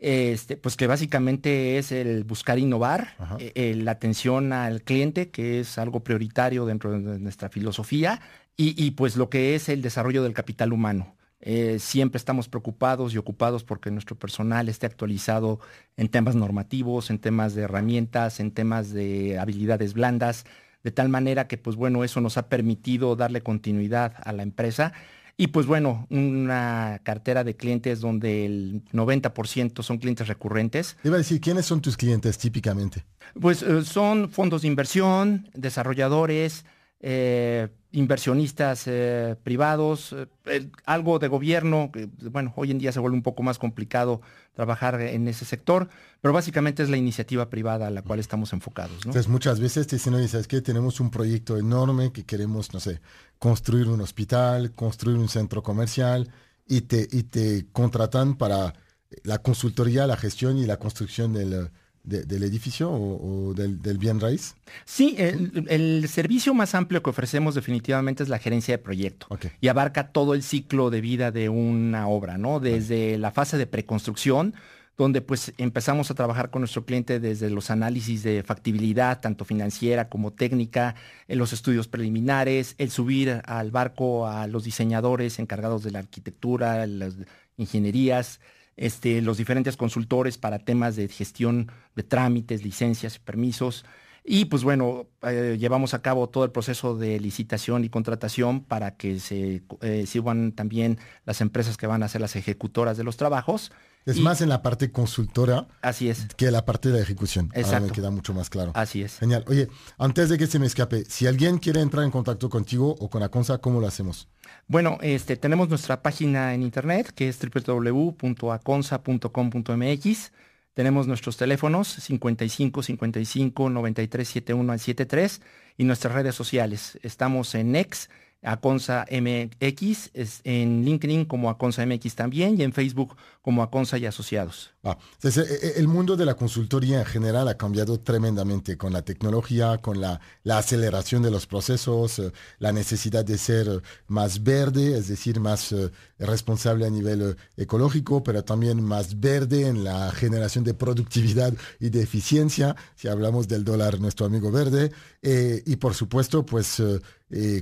Este, pues que básicamente es el buscar innovar, eh, eh, la atención al cliente, que es algo prioritario dentro de nuestra filosofía, y, pues lo que es el desarrollo del capital humano. Eh, siempre estamos preocupados y ocupados porque nuestro personal esté actualizado en temas normativos, en temas de herramientas, en temas de habilidades blandas, de tal manera que, pues bueno, eso nos ha permitido darle continuidad a la empresa. Y pues bueno, una cartera de clientes donde el 90% son clientes recurrentes. Iba a decir, ¿quiénes son tus clientes típicamente? Pues eh, son fondos de inversión, desarrolladores, eh, inversionistas eh, privados, eh, algo de gobierno, que bueno, hoy en día se vuelve un poco más complicado trabajar en ese sector, pero básicamente es la iniciativa privada a la cual estamos enfocados. Entonces muchas veces te dicen, oye, ¿sabes qué? Tenemos un proyecto enorme que queremos, no sé, construir un hospital, construir un centro comercial y te, y te contratan para la consultoría, la gestión y la construcción del del edificio o, del, bien raíz? Sí, el, servicio más amplio que ofrecemos definitivamente es la gerencia de proyecto y abarca todo el ciclo de vida de una obra, ¿no? Desde la fase de preconstrucción, donde pues empezamos a trabajar con nuestro cliente desde los análisis de factibilidad, tanto financiera como técnica, en los estudios preliminares, el subir al barco a los diseñadores encargados de la arquitectura, las ingenierías, este, los diferentes consultores para temas de gestión de trámites, licencias permisos. Y pues bueno, eh, llevamos a cabo todo el proceso de licitación y contratación para que se eh, sigan también las empresas que van a ser las ejecutoras de los trabajos. Es más en la parte consultora. Así es. Que la parte de ejecución. Exacto. Ahora me queda mucho más claro. Así es. Genial. Oye, antes de que se me escape, si alguien quiere entrar en contacto contigo o con CONSA, ¿cómo lo hacemos? Bueno, este, tenemos nuestra página en internet que es www.aconsa.com.mx. Tenemos nuestros teléfonos 55 55 93 71 al 73 y nuestras redes sociales. Estamos en Next Aconsa MX, en LinkedIn como Aconsa MX también y en Facebook como Aconsa y Asociados. Ah, eh, eh, el mundo de la consultoría en general ha cambiado tremendamente con la tecnología, con la, aceleración de los procesos, eh, la necesidad de ser más verde, es decir, más responsable a nivel ecológico, pero también más verde en la generación de productividad y de eficiencia, si hablamos del dólar, nuestro amigo verde. y por supuesto, pues...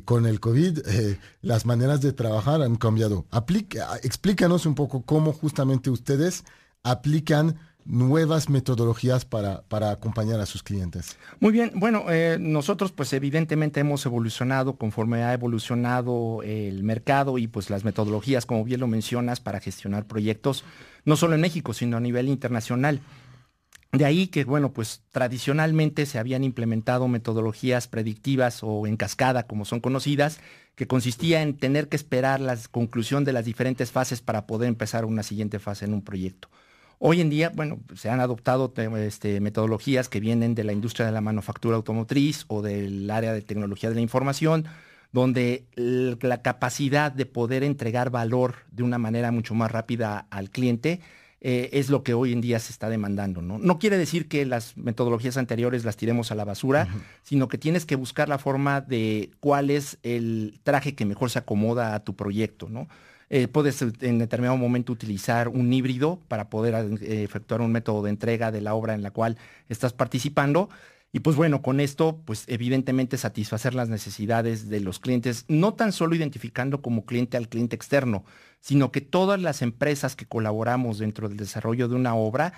con el COVID, las maneras de trabajar han cambiado. explícanos un poco cómo justamente ustedes aplican nuevas metodologías para, acompañar a sus clientes? Muy bien, bueno, eh, nosotros pues evidentemente hemos evolucionado conforme ha evolucionado el mercado y pues las metodologías, como bien lo mencionas, para gestionar proyectos, no solo en México, sino a nivel internacional. De ahí que, bueno, pues tradicionalmente se habían implementado metodologías predictivas o en cascada, como son conocidas, que consistía en tener que esperar la conclusión de las diferentes fases para poder empezar una siguiente fase en un proyecto. Hoy en día, bueno, se han adoptado este, metodologías que vienen de la industria de la manufactura automotriz o del área de tecnología de la información, donde la capacidad de poder entregar valor de una manera mucho más rápida al cliente eh, es lo que hoy en día se está demandando. ¿no? quiere decir que las metodologías anteriores las tiremos a la basura, sino que tienes que buscar la forma de cuál es el traje que mejor se acomoda a tu proyecto. ¿no? Eh, puedes eh, en determinado momento utilizar un híbrido para poder eh, efectuar un método de entrega de la obra en la cual estás participando. Y pues bueno, con esto, pues evidentemente satisfacer las necesidades de los clientes, no tan solo identificando como cliente al cliente externo, sino que todas las empresas que colaboramos dentro del desarrollo de una obra,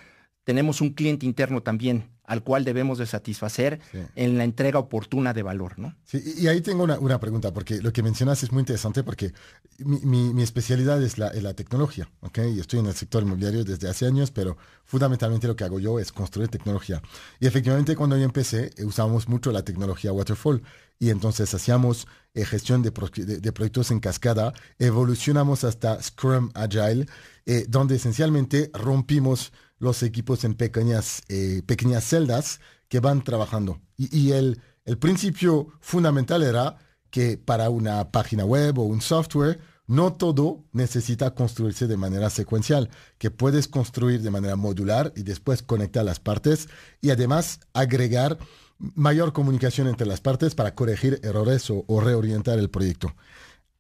tenemos un cliente interno también al cual debemos de satisfacer en la entrega oportuna de valor. ¿no? y ahí tengo una, pregunta, porque lo que mencionas es muy interesante porque mi, especialidad es la, la tecnología, ¿ok? Y estoy en el sector inmobiliario desde hace años, pero fundamentalmente lo que hago yo es construir tecnología. Y efectivamente cuando yo empecé eh, usábamos mucho la tecnología Waterfall y entonces hacíamos eh, gestión de, proyectos en cascada, evolucionamos hasta Scrum Agile, eh, donde esencialmente rompimos los equipos en pequeñas, eh, pequeñas celdas que van trabajando. Y, el, principio fundamental era que para una página web o un software, no todo necesita construirse de manera secuencial, que puedes construir de manera modular y después conectar las partes y además agregar mayor comunicación entre las partes para corregir errores o reorientar el proyecto.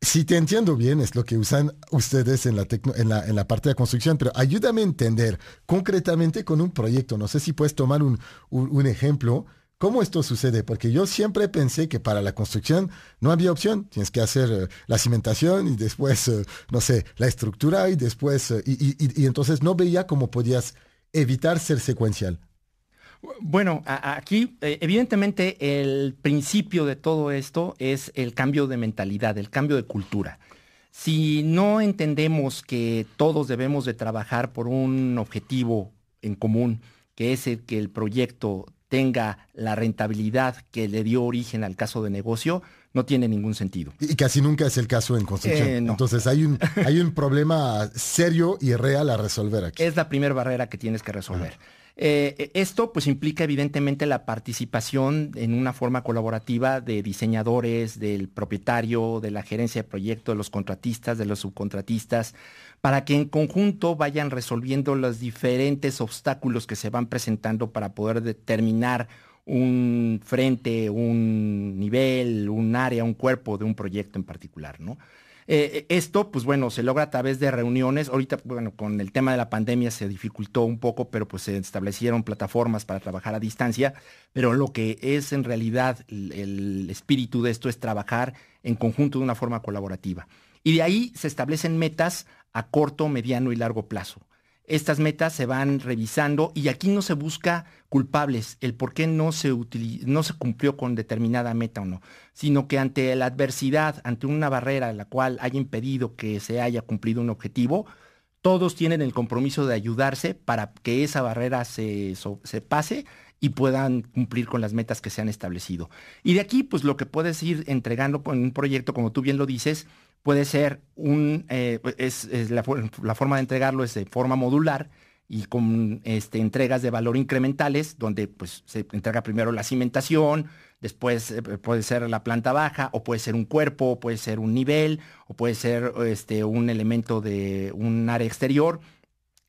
Si te entiendo bien, es lo que usan ustedes en la, la, parte de construcción, pero ayúdame a entender concretamente con un proyecto. No sé si puedes tomar un, ejemplo. ¿Cómo esto sucede? Porque yo siempre pensé que para la construcción no había opción. Tienes que hacer eh, la cimentación y después, eh, no sé, la estructura y después, eh, y, entonces no veía cómo podías evitar ser secuencial. Bueno, aquí eh, evidentemente el principio de todo esto es el cambio de mentalidad, el cambio de cultura. Si no entendemos que todos debemos de trabajar por un objetivo en común, que es el que el proyecto tenga la rentabilidad que le dio origen al caso de negocio, no tiene ningún sentido. Y casi nunca es el caso en construcción. Eh, Entonces hay un, hay un problema serio y real a resolver aquí. Es la primera barrera que tienes que resolver. Eh, e, esto pues implica evidentemente la participación en una forma colaborativa de diseñadores, del propietario, de la gerencia de proyecto, de los contratistas, de los subcontratistas, para que en conjunto vayan resolviendo los diferentes obstáculos que se van presentando para poder determinar un frente, un nivel, un área, un cuerpo de un proyecto en particular, ¿no? Eh, esto, pues bueno, se logra a través de reuniones. Ahorita, bueno, con el tema de la pandemia se dificultó un poco, pero pues se establecieron plataformas para trabajar a distancia. Pero lo que es en realidad el espíritu de esto es trabajar en conjunto de una forma colaborativa. Y de ahí se establecen metas a corto, mediano y largo plazo. Estas metas se van revisando y aquí no se busca culpables, el por qué no se, cumplió con determinada meta o no, sino que ante la adversidad, ante una barrera la cual haya impedido que se haya cumplido un objetivo, todos tienen el compromiso de ayudarse para que esa barrera se, se pase y puedan cumplir con las metas que se han establecido. Y de aquí, pues lo que puedes ir entregando con un proyecto, como tú bien lo dices, puede ser un, eh, pues, es, la, forma de entregarlo es de forma modular y con este, entregas de valor incrementales, donde pues, se entrega primero la cimentación, después eh, puede ser la planta baja, o puede ser un cuerpo, puede ser un nivel, o puede ser este, un elemento de un área exterior,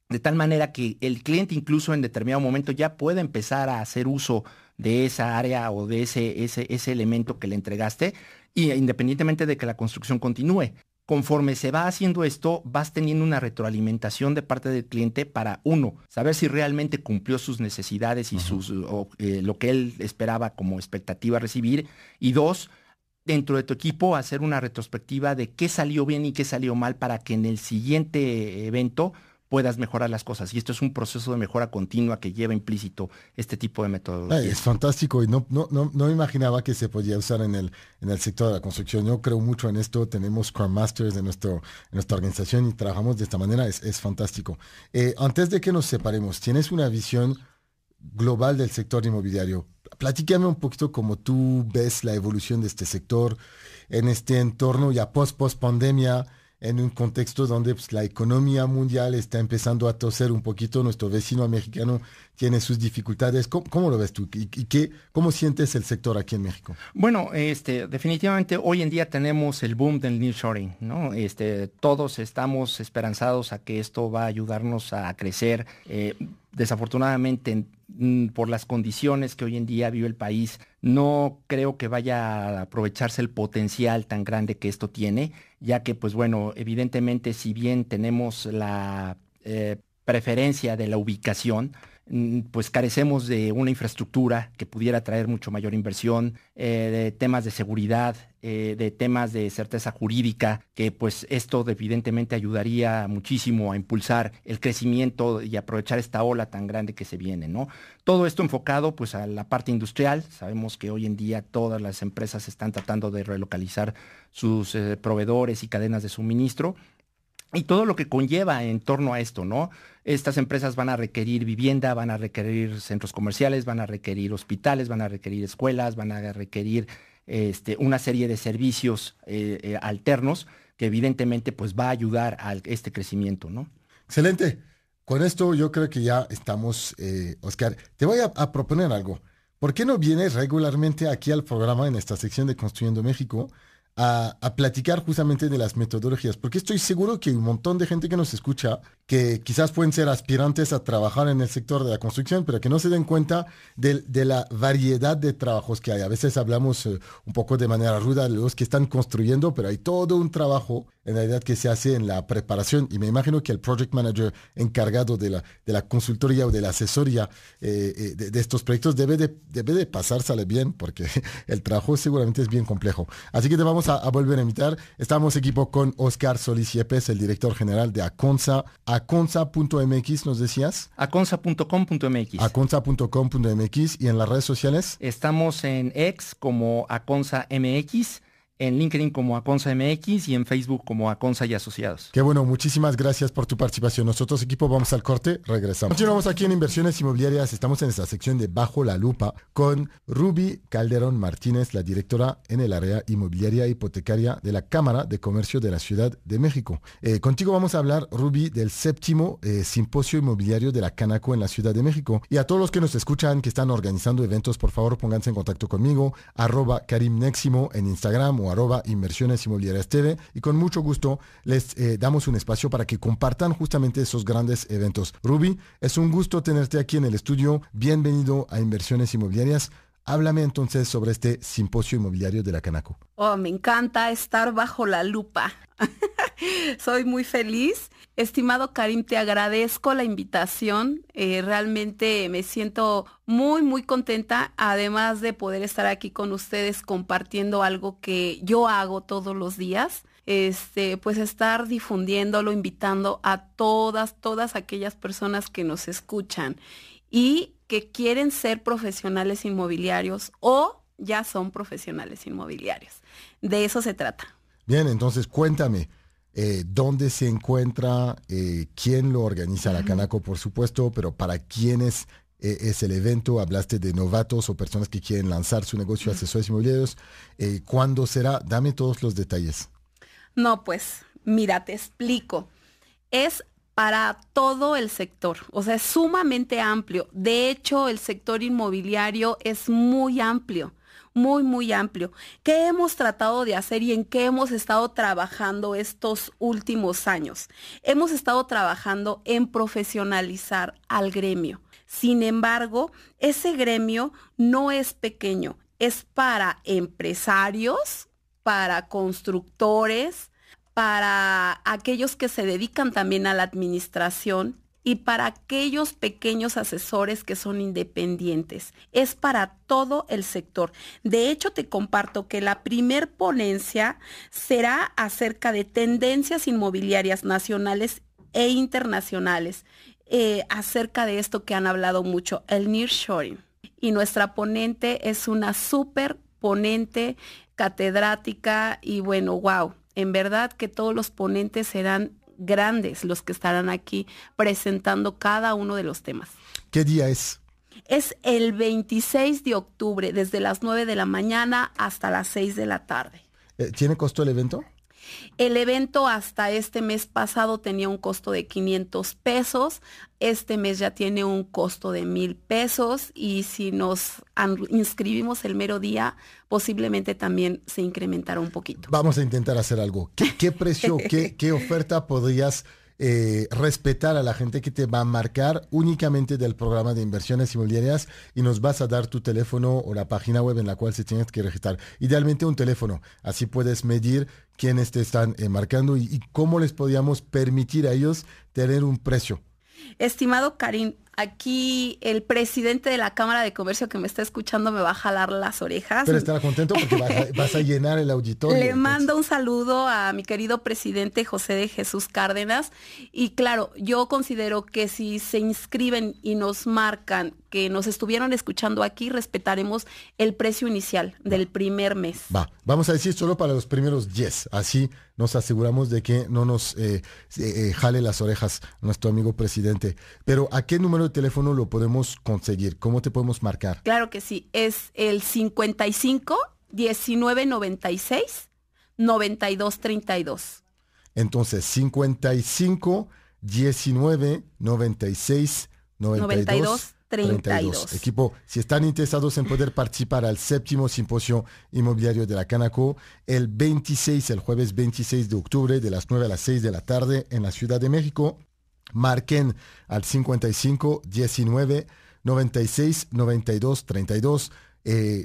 de tal manera que el cliente incluso en determinado momento ya puede empezar a hacer uso de esa área o de ese, ese, ese elemento que le entregaste y independientemente de que la construcción continúe. Conforme se va haciendo esto, vas teniendo una retroalimentación de parte del cliente para, uno, saber si realmente cumplió sus necesidades y sus, eh, lo que él esperaba como expectativa recibir, y dos, dentro de tu equipo hacer una retrospectiva de qué salió bien y qué salió mal para que en el siguiente evento puedas mejorar las cosas. Y esto es un proceso de mejora continua que lleva implícito este tipo de metodología. es fantástico y no, no, no, no, imaginaba que se podía usar en el, en el sector de la construcción. Yo creo mucho en esto. Tenemos Scrum Masters en, nuestro, nuestra organización y trabajamos de esta manera. Es, fantástico. Eh, antes de que nos separemos, ¿tienes una visión global del sector inmobiliario? Platícame un poquito cómo tú ves la evolución de este sector en este entorno ya post-post pandemia en un contexto donde pues, la economía mundial está empezando a toser un poquito, nuestro vecino americano tiene sus dificultades. ¿Cómo, lo ves tú? ¿Y, qué, cómo sientes el sector aquí en México? Bueno, este, definitivamente hoy en día tenemos el boom del nearshoring, ¿no? Este, todos estamos esperanzados a que esto va a ayudarnos a crecer. Eh, desafortunadamente Mm, por las condiciones que hoy en día vive el país, no creo que vaya a aprovecharse el potencial tan grande que esto tiene, ya que, pues bueno, evidentemente si bien tenemos la eh, preferencia de la ubicación, Mm, pues carecemos de una infraestructura que pudiera traer mucho mayor inversión, eh, de temas de seguridad, eh, de temas de certeza jurídica, que pues esto evidentemente ayudaría muchísimo a impulsar el crecimiento y aprovechar esta ola tan grande que se viene, ¿no? Todo esto enfocado pues a la parte industrial, sabemos que hoy en día todas las empresas están tratando de relocalizar sus eh, proveedores y cadenas de suministro, y todo lo que conlleva en torno a esto, ¿no? Estas empresas van a requerir vivienda, van a requerir centros comerciales, van a requerir hospitales, van a requerir escuelas, van a requerir este, una serie de servicios eh, eh, alternos que evidentemente pues va a ayudar a este crecimiento, ¿no? Excelente. Con esto yo creo que ya estamos, eh, Oscar. Te voy a proponer algo. ¿Por qué no vienes regularmente aquí al programa en esta sección de Construyendo México? a, platicar justamente de las metodologías, porque estoy seguro que hay un montón de gente que nos escucha, que quizás pueden ser aspirantes a trabajar en el sector de la construcción, pero que no se den cuenta de, la variedad de trabajos que hay. A veces hablamos eh, un poco de manera ruda de los que están construyendo, pero hay todo un trabajo en realidad que se hace en la preparación y me imagino que el project manager encargado de la, de la consultoría o de la asesoría eh, eh, de, estos proyectos debe de, debe de pasársele bien, porque el trabajo seguramente es bien complejo. Así que te vamos a, volver a invitar. Estamos equipo con Oscar Solís el director general de Aconsa. Aconsa.mx, ¿nos decías? Aconsa.com.mx. Aconsa.com.mx y en las redes sociales. Estamos en ex como Aconza MX en LinkedIn como Aconsa MX y en Facebook como Aconsa y Asociados. Qué bueno, muchísimas gracias por tu participación. Nosotros equipo vamos al corte, regresamos. Continuamos aquí en Inversiones Inmobiliarias, estamos en esta sección de Bajo la Lupa con Ruby Calderón Martínez, la directora en el área inmobiliaria hipotecaria de la Cámara de Comercio de la Ciudad de México. Eh, contigo vamos a hablar, Ruby, del séptimo eh, simposio inmobiliario de la Canaco en la Ciudad de México. Y a todos los que nos escuchan, que están organizando eventos, por favor pónganse en contacto conmigo, arroba Karim en Instagram o arroba inversiones inmobiliarias TV y con mucho gusto les eh, damos un espacio para que compartan justamente esos grandes eventos. Ruby, es un gusto tenerte aquí en el estudio. Bienvenido a Inversiones Inmobiliarias. Háblame entonces sobre este simposio inmobiliario de la Canaco. Oh, me encanta estar bajo la lupa. Soy muy feliz Estimado Karim, te agradezco la invitación. Eh, realmente me siento muy, muy contenta, además de poder estar aquí con ustedes compartiendo algo que yo hago todos los días. Este, pues estar difundiéndolo, invitando a todas, todas aquellas personas que nos escuchan y que quieren ser profesionales inmobiliarios o ya son profesionales inmobiliarios. De eso se trata. Bien, entonces cuéntame, eh, dónde se encuentra, eh, quién lo organiza la Canaco, por supuesto, pero para quiénes eh, es el evento, hablaste de novatos o personas que quieren lanzar su negocio, de asesores inmobiliarios, ¿cuándo será? Dame todos los detalles. No, pues mira, te explico. Es para todo el sector, o sea, es sumamente amplio. De hecho, el sector inmobiliario es muy amplio muy, muy amplio. ¿Qué hemos tratado de hacer y en qué hemos estado trabajando estos últimos años? Hemos estado trabajando en profesionalizar al gremio. Sin embargo, ese gremio no es pequeño, es para empresarios, para constructores, para aquellos que se dedican también a la administración y para aquellos pequeños asesores que son independientes. Es para todo el sector. De hecho, te comparto que la primer ponencia será acerca de tendencias inmobiliarias nacionales e internacionales, eh, acerca de esto que han hablado mucho, el nearshoring. Y nuestra ponente es una súper ponente catedrática y bueno, wow, en verdad que todos los ponentes serán grandes los que estarán aquí presentando cada uno de los temas. ¿Qué día es? Es el 26 de octubre, desde las 9 de la mañana hasta las 6 de la tarde. Eh, ¿Tiene costo el evento? El evento hasta este mes pasado tenía un costo de 500 pesos, este mes ya tiene un costo de 1000 pesos y si nos inscribimos el mero día, posiblemente también se incrementará un poquito. Vamos a intentar hacer algo. ¿Qué, precio, qué oferta podrías eh, respetar a la gente que te va a marcar únicamente del programa de inversiones inmobiliarias y nos vas a dar tu teléfono o la página web en la cual se tienes que registrar. Idealmente un teléfono, así puedes medir quiénes te están eh, marcando y, y cómo les podíamos permitir a ellos tener un precio. Estimado Karim, Aquí el presidente de la Cámara de Comercio que me está escuchando me va a jalar las orejas. Pero estará contento porque vas a, llenar el auditorio. Le mando un saludo a mi querido presidente José de Jesús Cárdenas. Y claro, yo considero que si se inscriben y nos marcan que nos estuvieron escuchando aquí, respetaremos el precio inicial del primer mes. Va, vamos a decir solo para los primeros 10. Así nos aseguramos de que no nos eh, eh, eh, jale las orejas nuestro amigo presidente. Pero ¿a qué número teléfono lo podemos conseguir? ¿Cómo te podemos marcar? Claro que sí, es el 55 1996 9232. Entonces, 55 19 96 92, 32. Equipo, si están interesados en poder participar al séptimo simposio inmobiliario de la Canaco, el 26, el jueves 26 de octubre, de las 9 a las 6 de la tarde en la Ciudad de México, Marquen al 55 19 96 92 32.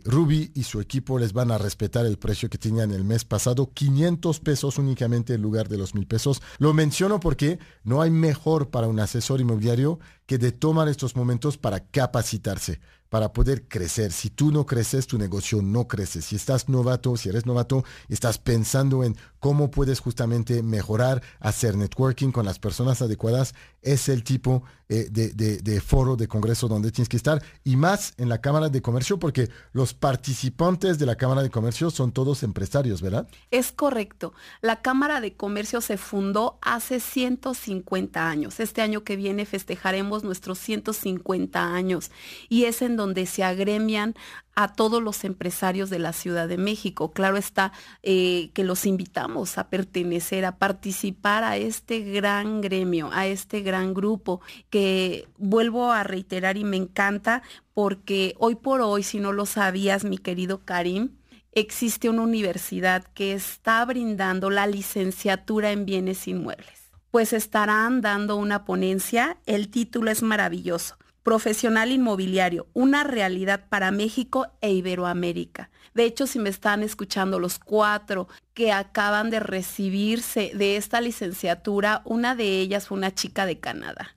Ruby y su equipo les van a respetar el precio que tenían el mes pasado, 500 pesos únicamente en lugar de los mil pesos. Lo menciono porque no hay mejor para un asesor inmobiliario que de tomar estos momentos para capacitarse, para poder crecer. Si tú no creces, tu negocio no crece. Si estás novato, si eres novato, estás pensando en cómo puedes justamente mejorar, hacer networking con las personas adecuadas, es el tipo eh, de, de, foro, de congreso donde tienes que estar, y más en la Cámara de Comercio, porque los participantes de la Cámara de Comercio son todos empresarios, ¿verdad? Es correcto. La Cámara de Comercio se fundó hace 150 años. Este año que viene festejaremos nuestros 150 años, y es en donde se agremian a todos los empresarios de la Ciudad de México. Claro está eh, que los invitamos a pertenecer, a participar a este gran gremio, a este gran grupo, que vuelvo a reiterar y me encanta porque hoy por hoy, si no lo sabías, mi querido Karim, existe una universidad que está brindando la licenciatura en bienes inmuebles. Pues estarán dando una ponencia, el título es maravilloso, profesional inmobiliario, una realidad para México e Iberoamérica. De hecho, si me están escuchando los cuatro que acaban de recibirse de esta licenciatura, una de ellas fue una chica de Canadá.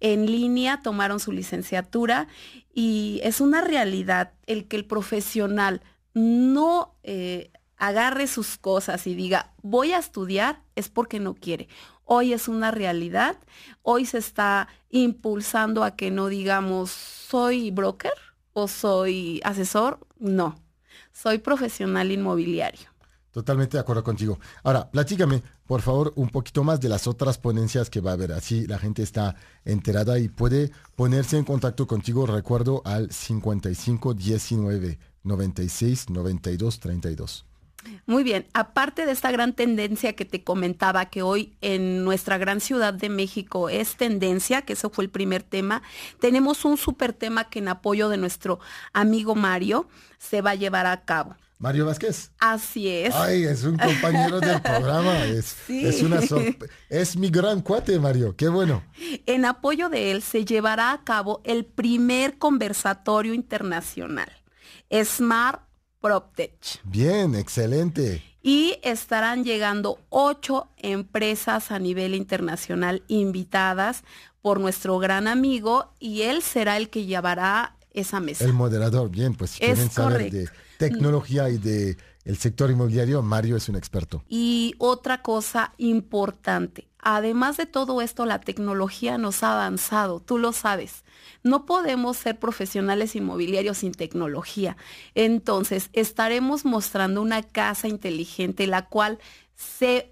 En línea tomaron su licenciatura y es una realidad el que el profesional no eh, agarre sus cosas y diga, voy a estudiar, es porque no quiere hoy es una realidad, hoy se está impulsando a que no digamos soy broker o soy asesor, no, soy profesional inmobiliario. Totalmente de acuerdo contigo. Ahora, platícame, por favor, un poquito más de las otras ponencias que va a haber. Así la gente está enterada y puede ponerse en contacto contigo, recuerdo, al 55 19 96 92 32. Muy bien, aparte de esta gran tendencia que te comentaba, que hoy en nuestra gran ciudad de México es tendencia, que eso fue el primer tema, tenemos un super tema que en apoyo de nuestro amigo Mario se va a llevar a cabo. Mario Vázquez. Así es. Ay, es un compañero del programa. Es, es, es mi gran cuate, Mario. Qué bueno. En apoyo de él se llevará a cabo el primer conversatorio internacional. Smart PropTech. Bien, excelente. Y estarán llegando ocho empresas a nivel internacional invitadas por nuestro gran amigo y él será el que llevará esa mesa. El moderador, bien, pues si es quieren de tecnología y de el sector inmobiliario, Mario es un experto. Y otra cosa importante, además de todo esto, la tecnología nos ha avanzado, tú lo sabes. No podemos ser profesionales inmobiliarios sin tecnología. Entonces, estaremos mostrando una casa inteligente, la cual se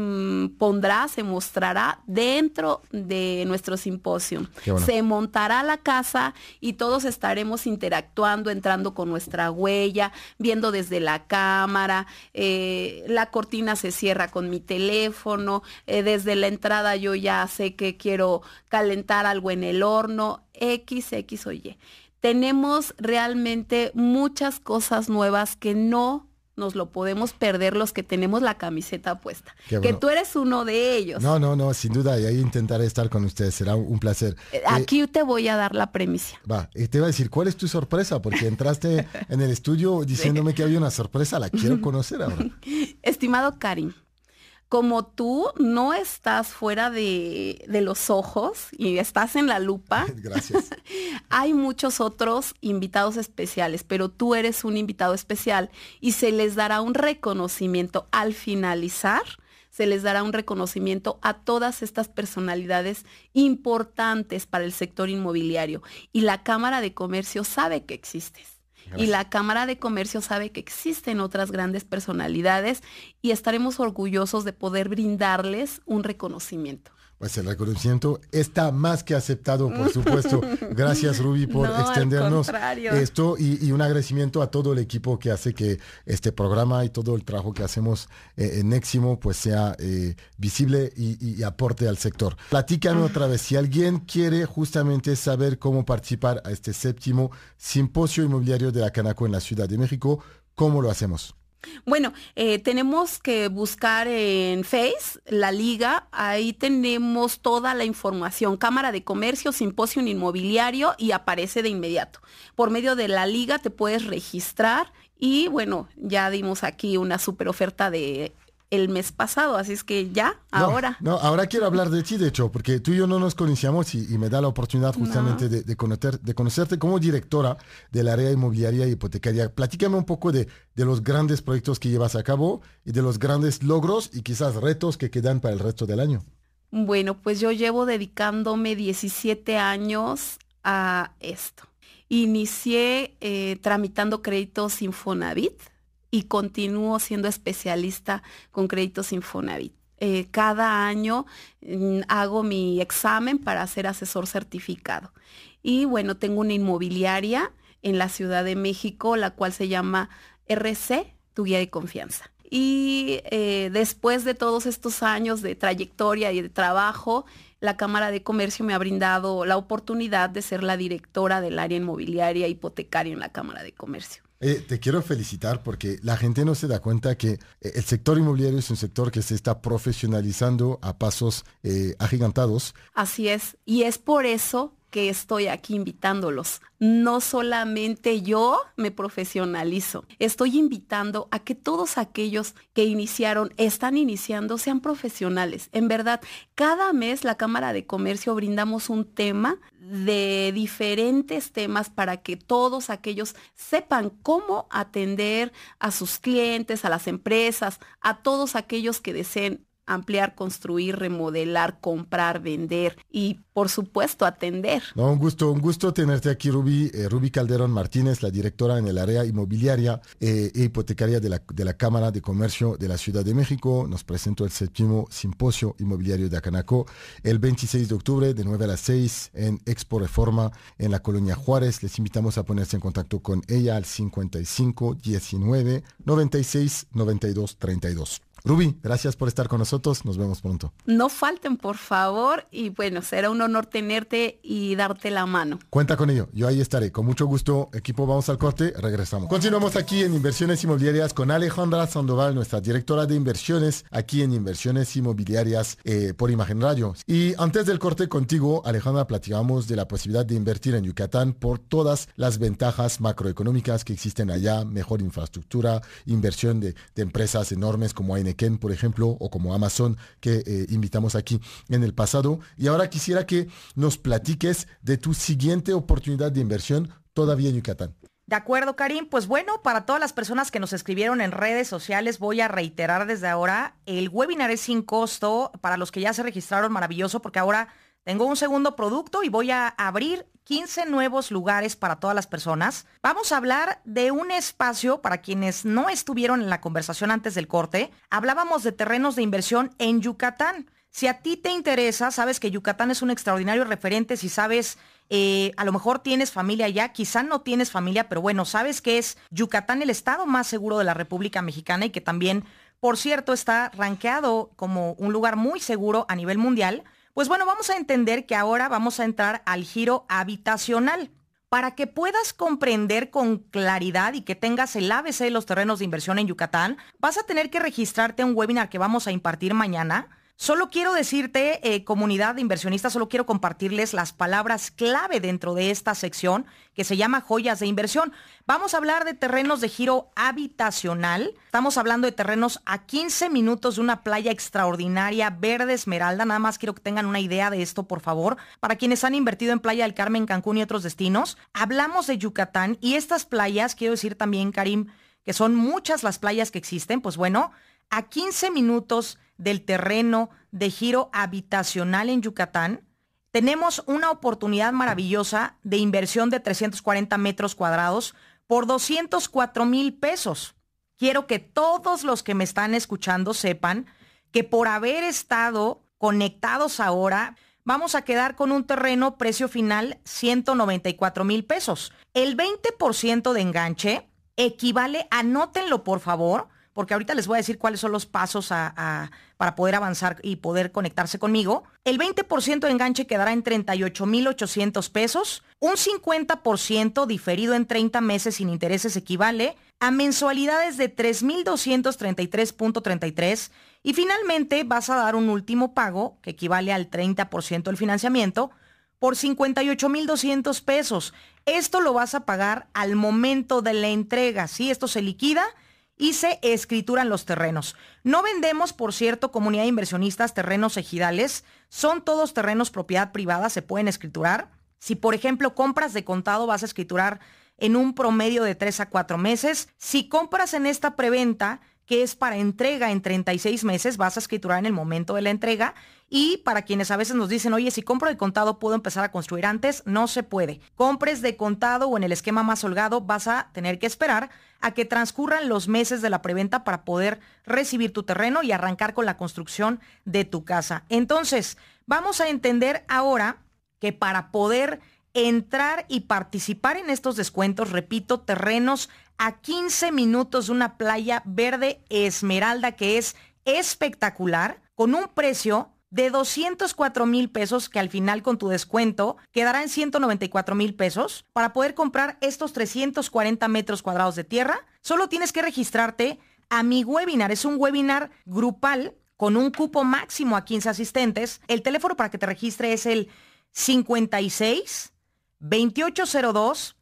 Mm, pondrá, se mostrará dentro de nuestro simposio. Se montará la casa y todos estaremos interactuando, entrando con nuestra huella, viendo desde la cámara, eh, la cortina se cierra con mi teléfono, eh, desde la entrada yo ya sé que quiero calentar algo en el horno, X, X o Y. Tenemos realmente muchas cosas nuevas que no nos lo podemos perder los que tenemos la camiseta puesta. Que tú eres uno de ellos. No, no, no, sin duda, y ahí intentaré estar con ustedes, será un placer. Eh, eh, aquí te voy a dar la premisa. Va, y te voy a decir, ¿cuál es tu sorpresa? Porque entraste en el estudio diciéndome que había una sorpresa, la quiero conocer ahora. Estimado Karim, como tú no estás fuera de, los ojos y estás en la lupa, hay muchos otros invitados especiales, pero tú eres un invitado especial y se les dará un reconocimiento al finalizar. Se les dará un reconocimiento a todas estas personalidades importantes para el sector inmobiliario. Y la Cámara de Comercio sabe que existes y la Cámara de Comercio sabe que existen otras grandes personalidades y estaremos orgullosos de poder brindarles un reconocimiento. Pues el reconocimiento está más que aceptado, por supuesto. Gracias, Ruby, por extendernos esto y, un agradecimiento a todo el equipo que hace que este programa y todo el trabajo que hacemos eh, en Éximo pues sea eh, visible y, aporte al sector. Platícame otra vez, si alguien quiere justamente saber cómo participar a este séptimo simposio inmobiliario de la Canaco en la Ciudad de México, ¿cómo lo hacemos? Bueno, eh, tenemos que buscar en Face la liga, ahí tenemos toda la información, Cámara de Comercio, Simposio Inmobiliario y aparece de inmediato. Por medio de la liga te puedes registrar y bueno, ya dimos aquí una super oferta de el mes pasado, así es que ya, ahora. No, ahora quiero hablar de ti, de hecho, porque tú y yo no nos conocíamos y, me da la oportunidad justamente de, conocer, de conocerte como directora del área inmobiliaria y hipotecaria. Platícame un poco de, los grandes proyectos que llevas a cabo y de los grandes logros y quizás retos que quedan para el resto del año. Bueno, pues yo llevo dedicándome 17 años a esto. Inicié eh, tramitando créditos Infonavit y continúo siendo especialista con créditos Infonavit. Eh, cada año mm, hago mi examen para ser asesor certificado. Y bueno, tengo una inmobiliaria en la Ciudad de México, la cual se llama RC, tu guía de confianza. Y eh, después de todos estos años de trayectoria y de trabajo, la Cámara de Comercio me ha brindado la oportunidad de ser la directora del área inmobiliaria hipotecaria en la Cámara de Comercio. Eh, te quiero felicitar porque la gente no se da cuenta que eh, el sector inmobiliario es un sector que se está profesionalizando a pasos eh, agigantados. Así es, y es por eso que estoy aquí invitándolos. No solamente yo me profesionalizo, estoy invitando a que todos aquellos que iniciaron, están iniciando, sean profesionales. En verdad, cada mes la Cámara de Comercio brindamos un tema de diferentes temas para que todos aquellos sepan cómo atender a sus clientes, a las empresas, a todos aquellos que deseen ampliar, construir, remodelar, comprar, vender y por supuesto atender. un gusto, un gusto tenerte aquí, Ruby, eh, Calderón Martínez, la directora en el área inmobiliaria eh, e hipotecaria de la, de la, Cámara de Comercio de la Ciudad de México. Nos presentó el séptimo simposio inmobiliario de Acanaco el 26 de octubre de 9 a las 6 en Expo Reforma en la Colonia Juárez. Les invitamos a ponerse en contacto con ella al 55 19 96 92 32. Ruby, gracias por estar con nosotros. Nos vemos pronto. No falten, por favor. Y bueno, será un honor tenerte y darte la mano. Cuenta con ello. Yo ahí estaré. Con mucho gusto, equipo. Vamos al corte. Regresamos. Continuamos aquí en Inversiones Inmobiliarias con Alejandra Sandoval, nuestra directora de inversiones, aquí en Inversiones Inmobiliarias eh, por Imagen Radio. Y antes del corte contigo, Alejandra, platicamos de la posibilidad de invertir en Yucatán por todas las ventajas macroeconómicas que existen allá, mejor infraestructura, inversión de, empresas enormes como hay Ken, por ejemplo, o como Amazon, que eh, invitamos aquí en el pasado. Y ahora quisiera que nos platiques de tu siguiente oportunidad de inversión todavía en Yucatán. De acuerdo, Karim. Pues bueno, para todas las personas que nos escribieron en redes sociales, voy a reiterar desde ahora, el webinar es sin costo. Para los que ya se registraron, maravilloso, porque ahora tengo un segundo producto y voy a abrir 15 nuevos lugares para todas las personas. Vamos a hablar de un espacio para quienes no estuvieron en la conversación antes del corte. Hablábamos de terrenos de inversión en Yucatán. Si a ti te interesa, sabes que Yucatán es un extraordinario referente, si sabes, eh, a lo mejor tienes familia allá, quizá no tienes familia, pero bueno, sabes que es Yucatán el estado más seguro de la República Mexicana y que también, por cierto, está rankeado como un lugar muy seguro a nivel mundial. Pues bueno, vamos a entender que ahora vamos a entrar al giro habitacional. Para que puedas comprender con claridad y que tengas el ABC de los terrenos de inversión en Yucatán, vas a tener que registrarte a un webinar que vamos a impartir mañana Solo quiero decirte, eh, comunidad de inversionistas, solo quiero compartirles las palabras clave dentro de esta sección que se llama joyas de inversión. Vamos a hablar de terrenos de giro habitacional. Estamos hablando de terrenos a 15 minutos de una playa extraordinaria, verde esmeralda. Nada más quiero que tengan una idea de esto, por favor. Para quienes han invertido en Playa del Carmen, Cancún y otros destinos, hablamos de Yucatán y estas playas, quiero decir también, Karim, que son muchas las playas que existen, pues bueno, a 15 minutos del terreno de giro habitacional en Yucatán, tenemos una oportunidad maravillosa de inversión de 340 metros cuadrados por 204 mil pesos. Quiero que todos los que me están escuchando sepan que por haber estado conectados ahora, vamos a quedar con un terreno precio final 194 mil pesos. El 20% de enganche equivale, anótenlo por favor, porque ahorita les voy a decir cuáles son los pasos para poder avanzar y poder conectarse conmigo. El 20% de enganche quedará en 38.800 pesos. Un 50% diferido en 30 meses sin intereses equivale a mensualidades de 3.233.33 y finalmente vas a dar un último pago que equivale al 30% del financiamiento por 58.200 pesos. Esto lo vas a pagar al momento de la entrega, Si Esto se liquida y se escrituran los terrenos. No vendemos, por cierto, comunidad de inversionistas, terrenos ejidales. Son todos terrenos propiedad privada, se pueden escriturar. Si, por ejemplo, compras de contado, vas a escriturar en un promedio de 3 a 4 meses. Si compras en esta preventa, que es para entrega en 36 meses, vas a escriturar en el momento de la entrega. Y para quienes a veces nos dicen, oye, si compro de contado, ¿puedo empezar a construir antes? No se puede. Compres de contado o en el esquema más holgado, vas a tener que esperar a que transcurran los meses de la preventa para poder recibir tu terreno y arrancar con la construcción de tu casa. Entonces, vamos a entender ahora que para poder entrar y participar en estos descuentos, repito, terrenos a 15 minutos de una playa verde esmeralda que es espectacular, con un precio de 204 mil pesos, que al final con tu descuento quedará en 194 mil pesos, para poder comprar estos 340 metros cuadrados de tierra, solo tienes que registrarte a mi webinar. Es un webinar grupal con un cupo máximo a 15 asistentes. El teléfono para que te registre es el 56 2802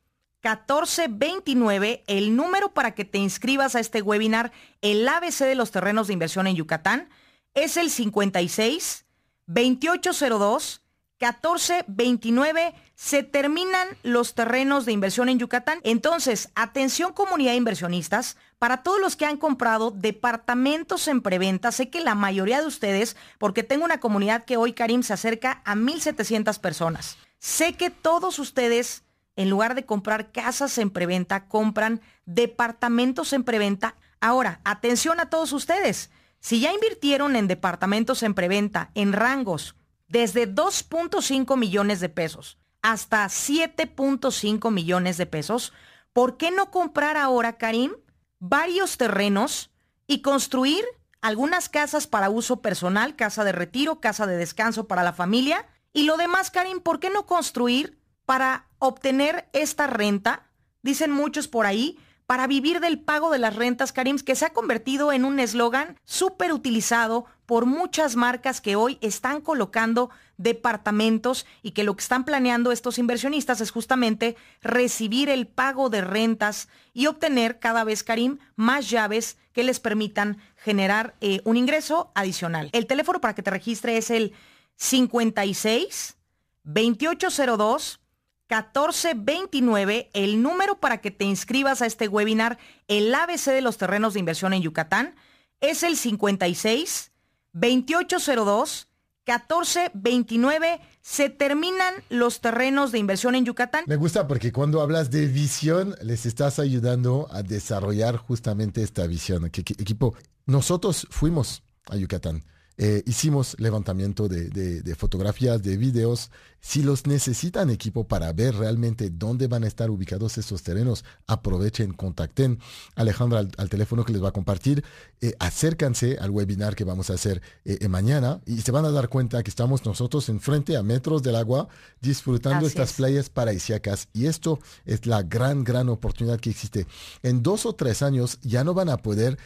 1429, el número para que te inscribas a este webinar, el ABC de los terrenos de inversión en Yucatán es el 56 2802 1429 se terminan los terrenos de inversión en Yucatán. Entonces, atención comunidad de inversionistas, para todos los que han comprado departamentos en preventa, sé que la mayoría de ustedes, porque tengo una comunidad que hoy Karim se acerca a 1700 personas. Sé que todos ustedes en lugar de comprar casas en preventa, compran departamentos en preventa. Ahora, atención a todos ustedes. Si ya invirtieron en departamentos en preventa, en rangos, desde 2.5 millones de pesos hasta 7.5 millones de pesos, ¿por qué no comprar ahora, Karim, varios terrenos y construir algunas casas para uso personal, casa de retiro, casa de descanso para la familia? Y lo demás, Karim, ¿por qué no construir para obtener esta renta? Dicen muchos por ahí para vivir del pago de las rentas, Karim, que se ha convertido en un eslogan súper utilizado por muchas marcas que hoy están colocando departamentos y que lo que están planeando estos inversionistas es justamente recibir el pago de rentas y obtener cada vez, Karim, más llaves que les permitan generar eh, un ingreso adicional. El teléfono para que te registre es el 56 2802 1429, el número para que te inscribas a este webinar, el ABC de los terrenos de inversión en Yucatán, es el 56 2802 1429. Se terminan los terrenos de inversión en Yucatán. Me gusta porque cuando hablas de visión, les estás ayudando a desarrollar justamente esta visión. equipo, nosotros fuimos a Yucatán eh, hicimos levantamiento de, fotografías, de videos. Si los necesitan equipo para ver realmente dónde van a estar ubicados esos terrenos, aprovechen, contacten Alejandra al, teléfono que les va a compartir. Eh, acércanse al webinar que vamos a hacer eh, eh, mañana y se van a dar cuenta que estamos nosotros enfrente a metros del agua disfrutando estas playas paradisíacas y esto es la gran, gran oportunidad que existe. En dos o tres años ya no van a poder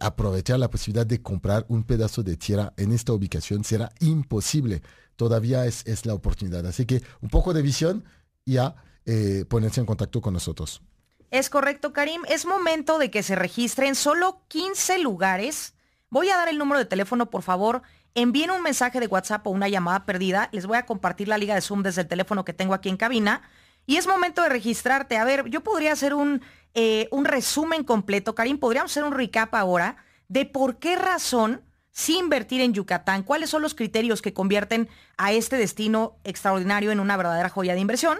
aprovechar la posibilidad de comprar un pedazo de tierra en esta ubicación será imposible. Todavía es, la oportunidad. Así que un poco de visión y a eh, ponerse en contacto con nosotros. Es correcto, Karim. Es momento de que se registren solo 15 lugares. Voy a dar el número de teléfono, por favor. Envíen un mensaje de WhatsApp o una llamada perdida. Les voy a compartir la liga de Zoom desde el teléfono que tengo aquí en cabina. Y es momento de registrarte. A ver, yo podría hacer un, eh, un resumen completo, Karim. Podríamos hacer un recap ahora de por qué razón si invertir en Yucatán? ¿Cuáles son los criterios que convierten a este destino extraordinario en una verdadera joya de inversión?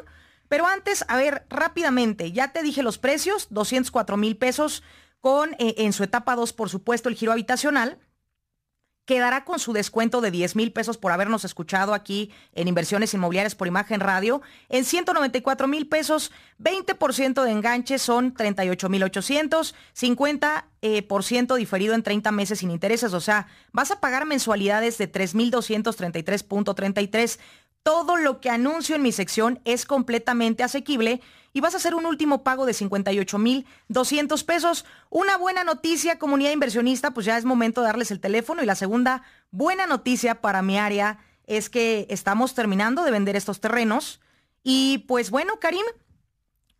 Pero antes, a ver, rápidamente, ya te dije los precios, 204 mil pesos con eh, en su etapa 2, por supuesto, el giro habitacional quedará con su descuento de 10 mil pesos por habernos escuchado aquí en Inversiones Inmobiliarias por Imagen Radio. En 194 mil pesos, 20% de enganche son 38 mil 50 eh, diferido en 30 meses sin intereses. O sea, vas a pagar mensualidades de 3 mil 233.33. Todo lo que anuncio en mi sección es completamente asequible y vas a hacer un último pago de 58,200 pesos. Una buena noticia, comunidad inversionista, pues ya es momento de darles el teléfono. Y la segunda buena noticia para mi área es que estamos terminando de vender estos terrenos. Y pues bueno, Karim,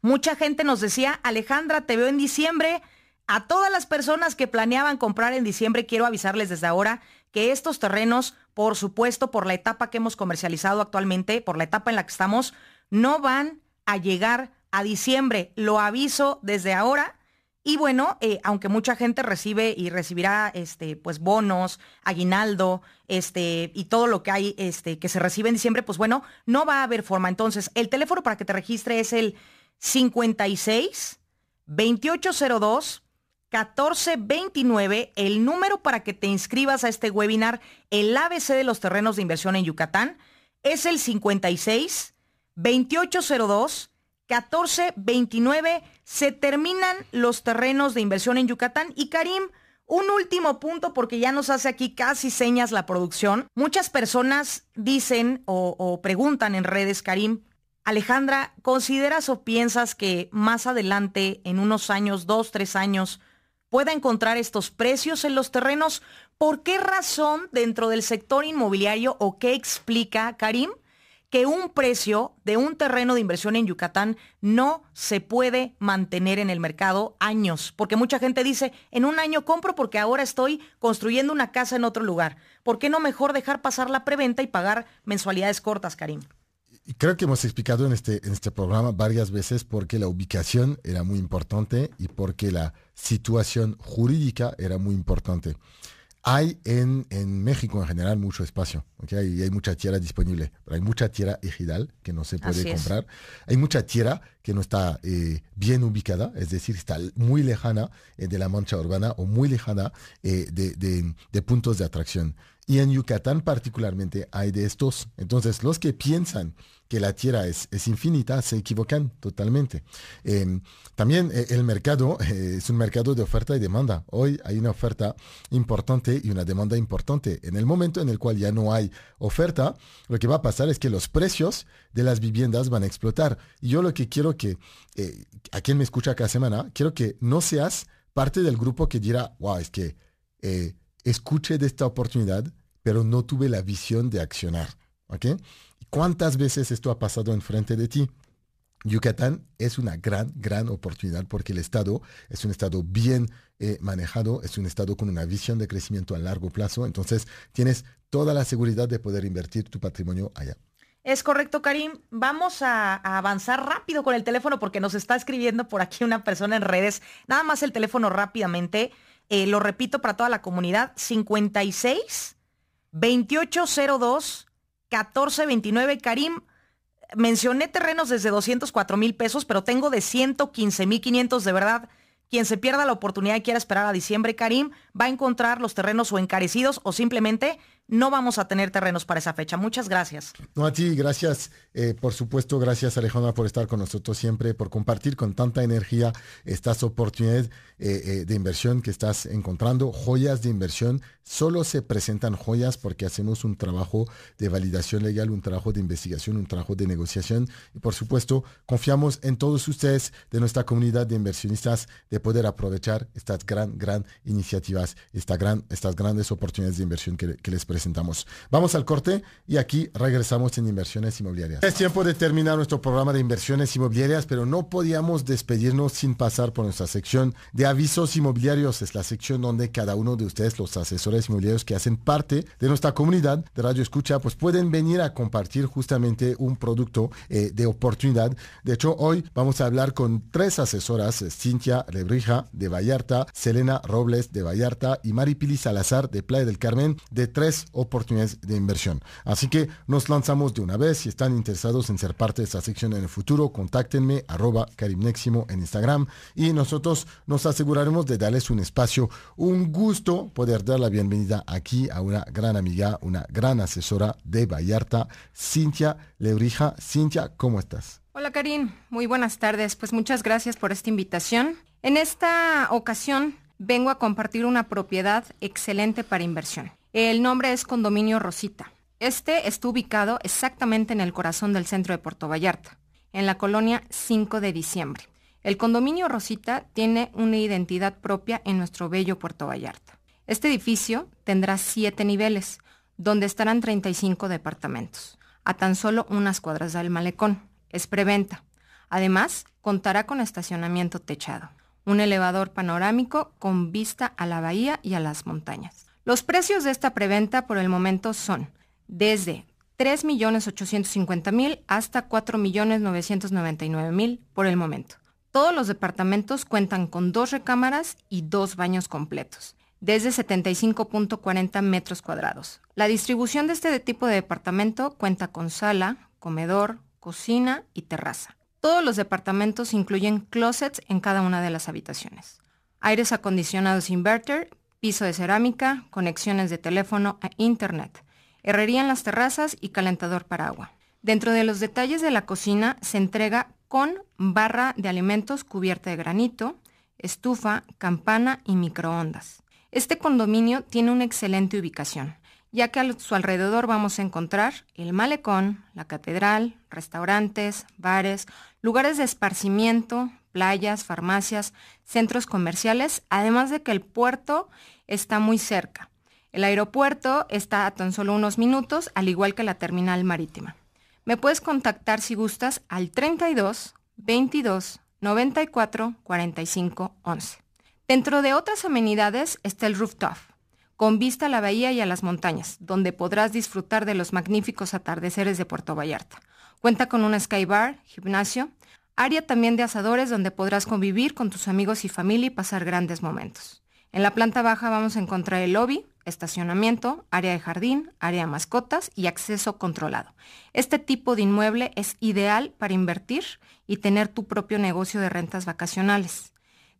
mucha gente nos decía, Alejandra, te veo en diciembre. A todas las personas que planeaban comprar en diciembre, quiero avisarles desde ahora que estos terrenos, por supuesto, por la etapa que hemos comercializado actualmente, por la etapa en la que estamos, no van a llegar a diciembre. Lo aviso desde ahora. Y bueno, eh, aunque mucha gente recibe y recibirá este, pues bonos, aguinaldo, este, y todo lo que hay este, que se recibe en diciembre, pues bueno, no va a haber forma. Entonces, el teléfono para que te registre es el 56 2802 1429, el número para que te inscribas a este webinar, el ABC de los terrenos de inversión en Yucatán, es el 56 2802 1429. Se terminan los terrenos de inversión en Yucatán y Karim, un último punto, porque ya nos hace aquí casi señas la producción. Muchas personas dicen o, o, preguntan en redes, Karim, Alejandra, ¿consideras o piensas que más adelante, en unos años, dos, tres años, pueda encontrar estos precios en los terrenos. ¿Por qué razón dentro del sector inmobiliario o qué explica, Karim, que un precio de un terreno de inversión en Yucatán no se puede mantener en el mercado años? Porque mucha gente dice, en un año compro porque ahora estoy construyendo una casa en otro lugar. ¿Por qué no mejor dejar pasar la preventa y pagar mensualidades cortas, Karim? creo que hemos explicado en este, en este programa varias veces por qué la ubicación era muy importante y por qué la situación jurídica era muy importante. Hay en, en México en general mucho espacio, y hay mucha tierra disponible, pero hay mucha tierra ejidal que no se puede comprar, hay mucha tierra que no está eh, bien ubicada, es decir, está muy lejana eh, de la mancha urbana o muy lejana eh, de puntos de atracción. Y en Yucatán particularmente hay de estos. Entonces, los que piensan que la tierra es, infinita, se equivocan totalmente. Em, también eh, el mercado eh, es un mercado de oferta y demanda. Hoy hay una oferta importante y una demanda importante. En el momento en el cual ya no hay oferta, lo que va a pasar es que los precios de las viviendas van a explotar. Y yo lo que quiero que, eh, a quien me escucha cada semana, quiero que no seas parte del grupo que dirá, wow, es que escuché de esta oportunidad, pero no tuve la visión de accionar. ¿ok?, ¿Cuántas veces esto ha pasado enfrente de ti? Yucatán es una gran, gran oportunidad porque el Estado es un Estado bien eh, manejado, es un Estado con una visión de crecimiento a largo plazo, entonces tienes toda la seguridad de poder invertir tu patrimonio allá. Es correcto, Karim. Vamos a, avanzar rápido con el teléfono porque nos está escribiendo por aquí una persona en redes. Nada más el teléfono rápidamente. Eh, lo repito para toda la comunidad, 56 2802 1429. Karim, mencioné terrenos desde 204 mil pesos, pero tengo de 115 mil 500 de verdad. Quien se pierda la oportunidad y quiera esperar a diciembre, Karim, va a encontrar los terrenos o encarecidos o simplemente no vamos a tener terrenos para esa fecha. Muchas gracias. No, a ti, gracias, eh, por supuesto, gracias Alejandra por estar con nosotros siempre, por compartir con tanta energía estas oportunidades eh, eh, de inversión que estás encontrando, joyas de inversión. Solo se presentan joyas porque hacemos un trabajo de validación legal, un trabajo de investigación, un trabajo de negociación y por supuesto confiamos en todos ustedes de nuestra comunidad de inversionistas de poder aprovechar estas gran, gran iniciativas, esta gran, estas grandes oportunidades de inversión que, que les presentamos presentamos. Vamos al corte y aquí regresamos en Inversiones Inmobiliarias. Es tiempo de terminar nuestro programa de Inversiones Inmobiliarias, pero no podíamos despedirnos sin pasar por nuestra sección de avisos inmobiliarios. Es la sección donde cada uno de ustedes, los asesores inmobiliarios que hacen parte de nuestra comunidad de Radio Escucha, pues pueden venir a compartir justamente un producto eh, de oportunidad. De hecho, hoy vamos a hablar con tres asesoras, eh, Cintia Rebrija de Vallarta, Selena Robles de Vallarta y Pili Salazar de Playa del Carmen, de tres oportunidades de inversión. Así que nos lanzamos de una vez. Si están interesados en ser parte de esta sección en el futuro, contáctenme arroba en Instagram y nosotros nos aseguraremos de darles un espacio. Un gusto poder dar la bienvenida aquí a una gran amiga, una gran asesora de Vallarta, Cintia Lebrija. Cintia, ¿cómo estás? Hola Karim, muy buenas tardes. Pues muchas gracias por esta invitación. En esta ocasión vengo a compartir una propiedad excelente para inversión. El nombre es Condominio Rosita. Este está ubicado exactamente en el corazón del centro de Puerto Vallarta, en la colonia 5 de diciembre. El condominio Rosita tiene una identidad propia en nuestro bello Puerto Vallarta. Este edificio tendrá siete niveles, donde estarán 35 departamentos, a tan solo unas cuadras del malecón. Es preventa. Además, contará con estacionamiento techado, un elevador panorámico con vista a la bahía y a las montañas. Los precios de esta preventa por el momento son desde 3.850.000 hasta 4.999.000 por el momento. Todos los departamentos cuentan con dos recámaras y dos baños completos, desde 75.40 metros cuadrados. La distribución de este tipo de departamento cuenta con sala, comedor, cocina y terraza. Todos los departamentos incluyen closets en cada una de las habitaciones, aires acondicionados inverter, piso de cerámica, conexiones de teléfono a e internet, herrería en las terrazas y calentador para agua. Dentro de los detalles de la cocina se entrega con barra de alimentos cubierta de granito, estufa, campana y microondas. Este condominio tiene una excelente ubicación, ya que a su alrededor vamos a encontrar el malecón, la catedral, restaurantes, bares, lugares de esparcimiento, playas, farmacias, centros comerciales, además de que el puerto está muy cerca. El aeropuerto está a tan solo unos minutos, al igual que la terminal marítima. Me puedes contactar si gustas al 32 22 94 45 11. Dentro de otras amenidades está el rooftop, con vista a la bahía y a las montañas, donde podrás disfrutar de los magníficos atardeceres de Puerto Vallarta. Cuenta con un skybar, gimnasio, área también de asadores donde podrás convivir con tus amigos y familia y pasar grandes momentos. En la planta baja vamos a encontrar el lobby, estacionamiento, área de jardín, área de mascotas y acceso controlado. Este tipo de inmueble es ideal para invertir y tener tu propio negocio de rentas vacacionales.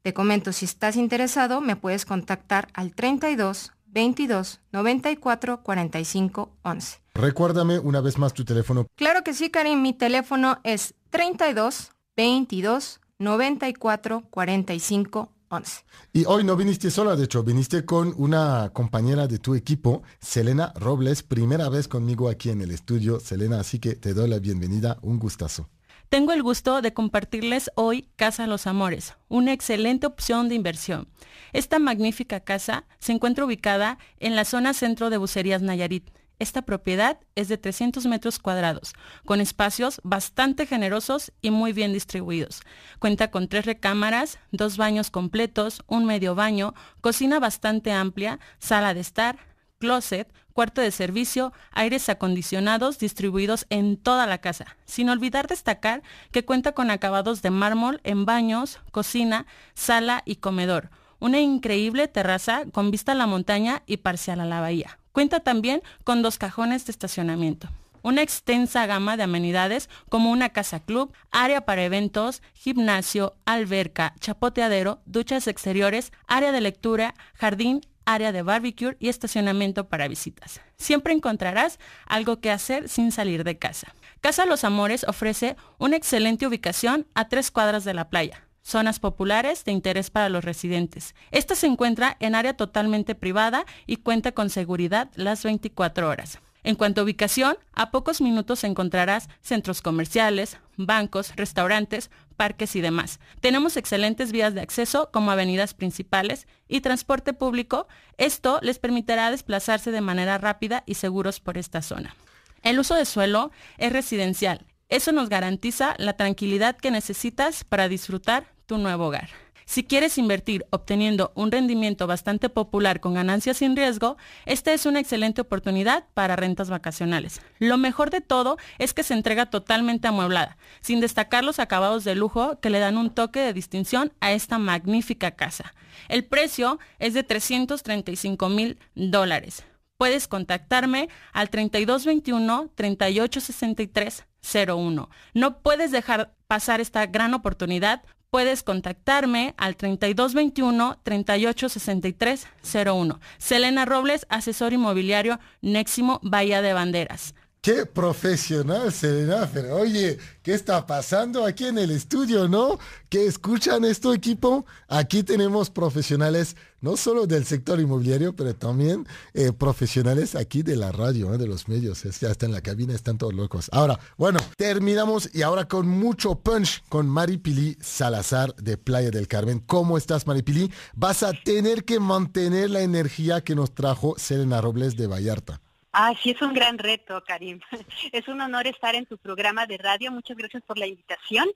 Te comento, si estás interesado, me puedes contactar al 32 22 94 45 11. Recuérdame una vez más tu teléfono. Claro que sí, Karim. Mi teléfono es 32 22 94 45 11. Y hoy no viniste sola, de hecho, viniste con una compañera de tu equipo, Selena Robles, primera vez conmigo aquí en el estudio. Selena, así que te doy la bienvenida, un gustazo. Tengo el gusto de compartirles hoy Casa Los Amores, una excelente opción de inversión. Esta magnífica casa se encuentra ubicada en la zona centro de Bucerías Nayarit esta propiedad es de 300 metros cuadrados, con espacios bastante generosos y muy bien distribuidos. Cuenta con tres recámaras, dos baños completos, un medio baño, cocina bastante amplia, sala de estar, closet, cuarto de servicio, aires acondicionados distribuidos en toda la casa, sin olvidar destacar que cuenta con acabados de mármol en baños, cocina, sala y comedor, una increíble terraza con vista a la montaña y parcial a la bahía Cuenta también con dos cajones de estacionamiento una extensa gama de amenidades como una casa club, área para eventos, gimnasio, alberca, chapoteadero, duchas exteriores, área de lectura, jardín, área de barbecue y estacionamiento para visitas. Siempre encontrarás algo que hacer sin salir de casa. Casa Los Amores ofrece una excelente ubicación a tres cuadras de la playa zonas populares de interés para los residentes. Esta se encuentra en área totalmente privada y cuenta con seguridad las 24 horas. En cuanto a ubicación, a pocos minutos encontrarás centros comerciales, bancos, restaurantes, parques y demás. Tenemos excelentes vías de acceso como avenidas principales y transporte público. Esto les permitirá desplazarse de manera rápida y seguros por esta zona. El uso de suelo es residencial. Eso nos garantiza la tranquilidad que necesitas para disfrutar tu nuevo hogar. Si quieres invertir obteniendo un rendimiento bastante popular con ganancias sin riesgo, esta es una excelente oportunidad para rentas vacacionales. Lo mejor de todo es que se entrega totalmente amueblada, sin destacar los acabados de lujo que le dan un toque de distinción a esta magnífica casa. El precio es de 335 mil dólares. Puedes contactarme al 3221 3863 01. No puedes dejar pasar esta gran oportunidad puedes contactarme al 3221-386301. Selena Robles, asesor inmobiliario Néximo Bahía de Banderas. Qué profesional, Serena, pero oye, ¿qué está pasando aquí en el estudio, no? ¿Qué escuchan esto, equipo? Aquí tenemos profesionales, no solo del sector inmobiliario, pero también eh, profesionales aquí de la radio, ¿eh? de los medios. Es, ya está en la cabina, están todos locos. Ahora, bueno, terminamos y ahora con mucho punch con Mari Pili Salazar de Playa del Carmen. ¿Cómo estás, Mari Pili? Vas a tener que mantener la energía que nos trajo Serena Robles de Vallarta. Ah, sí, es un gran reto, Karim. Es un honor estar en tu programa de radio. Muchas gracias por la invitación.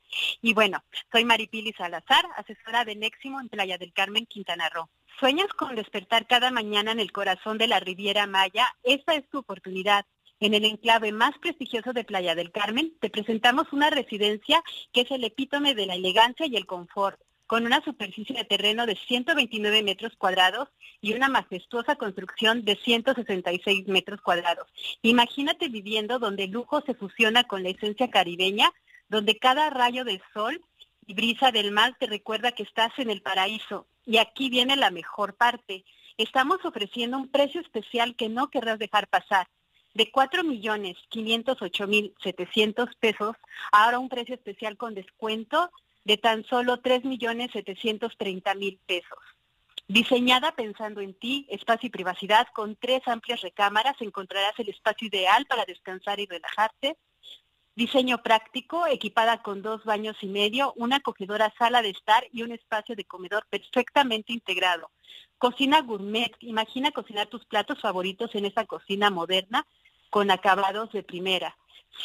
Y bueno, soy Maripili Salazar, asesora de Neximo en Playa del Carmen, Quintana Roo. ¿Sueñas con despertar cada mañana en el corazón de la Riviera Maya? Esta es tu oportunidad. En el enclave más prestigioso de Playa del Carmen, te presentamos una residencia que es el epítome de la elegancia y el confort con una superficie de terreno de 129 metros cuadrados y una majestuosa construcción de 166 metros cuadrados. Imagínate viviendo donde el lujo se fusiona con la esencia caribeña, donde cada rayo del sol y brisa del mar te recuerda que estás en el paraíso. Y aquí viene la mejor parte. Estamos ofreciendo un precio especial que no querrás dejar pasar de 4.508.700 pesos, ahora un precio especial con descuento de tan solo 3.730.000 pesos. Diseñada pensando en ti, espacio y privacidad, con tres amplias recámaras encontrarás el espacio ideal para descansar y relajarte. Diseño práctico, equipada con dos baños y medio, una acogedora sala de estar y un espacio de comedor perfectamente integrado. Cocina gourmet, imagina cocinar tus platos favoritos en esta cocina moderna con acabados de primera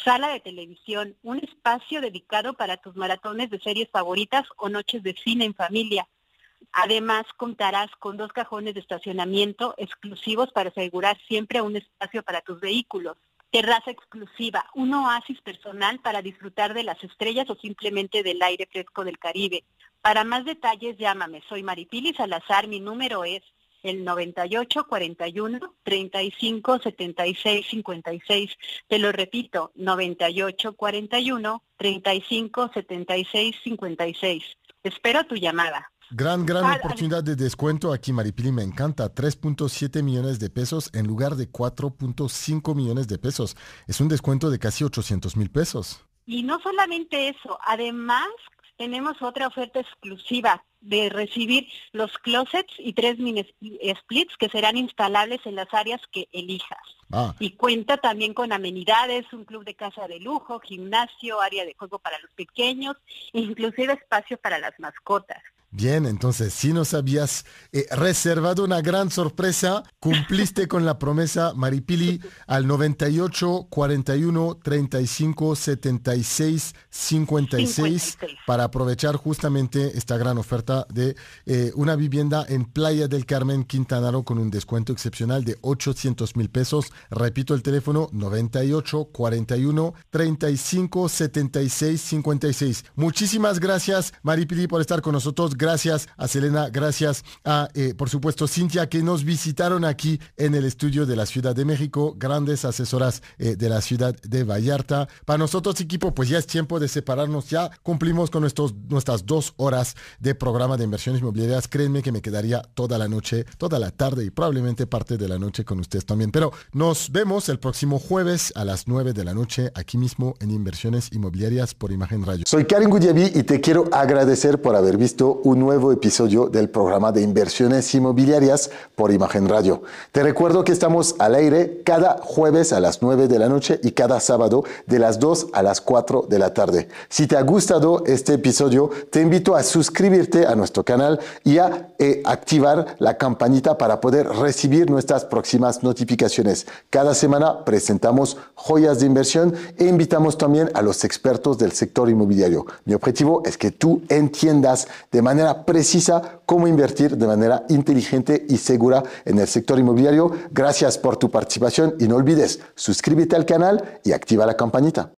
sala de televisión, un espacio dedicado para tus maratones de series favoritas o noches de cine en familia. Además, contarás con dos cajones de estacionamiento exclusivos para asegurar siempre un espacio para tus vehículos. Terraza exclusiva, un oasis personal para disfrutar de las estrellas o simplemente del aire fresco del Caribe. Para más detalles, llámame. Soy Maripili Salazar, mi número es el 98 41 35 76 56. Te lo repito, 98 41 35 76 56. Espero tu llamada. Gran, gran oportunidad de descuento aquí, Maripili, me encanta. 3.7 millones de pesos en lugar de 4.5 millones de pesos. Es un descuento de casi 800 mil pesos. Y no solamente eso, además tenemos otra oferta exclusiva de recibir los closets y tres mini eh, splits que serán instalables en las áreas que elijas. Ah. Y cuenta también con amenidades, un club de casa de lujo, gimnasio, área de juego para los pequeños, e inclusive espacio para las mascotas. Bien, entonces, si nos habías eh, reservado una gran sorpresa, cumpliste con la promesa, Maripili, al 98 41 35 76 56, para aprovechar justamente esta gran oferta de eh, una vivienda en Playa del Carmen, Quintana Roo, con un descuento excepcional de 800 mil pesos. Repito el teléfono, 98 41 35 76 56. Muchísimas gracias, Maripili, por estar con nosotros gracias a Selena, gracias a, eh, por supuesto, Cintia, que nos visitaron aquí en el estudio de la Ciudad de México, grandes asesoras eh, de la ciudad de Vallarta. Para nosotros, equipo, pues ya es tiempo de separarnos, ya cumplimos con nuestros, nuestras dos horas de programa de inversiones inmobiliarias. Créenme que me quedaría toda la noche, toda la tarde y probablemente parte de la noche con ustedes también. Pero nos vemos el próximo jueves a las 9 de la noche aquí mismo en Inversiones Inmobiliarias por Imagen Rayo. Soy Karen Guyevi y te quiero agradecer por haber visto un nuevo episodio del programa de inversiones inmobiliarias por Imagen Radio. Te recuerdo que estamos al aire cada jueves a las 9 de la noche y cada sábado de las 2 a las 4 de la tarde. Si te ha gustado este episodio, te invito a suscribirte a nuestro canal y a eh, activar la campanita para poder recibir nuestras próximas notificaciones. Cada semana presentamos joyas de inversión e invitamos también a los expertos del sector inmobiliario. Mi objetivo es que tú entiendas de manera manera precisa cómo invertir de manera inteligente y segura en el sector inmobiliario. Gracias por tu participación y no olvides suscríbete al canal y activa la campanita.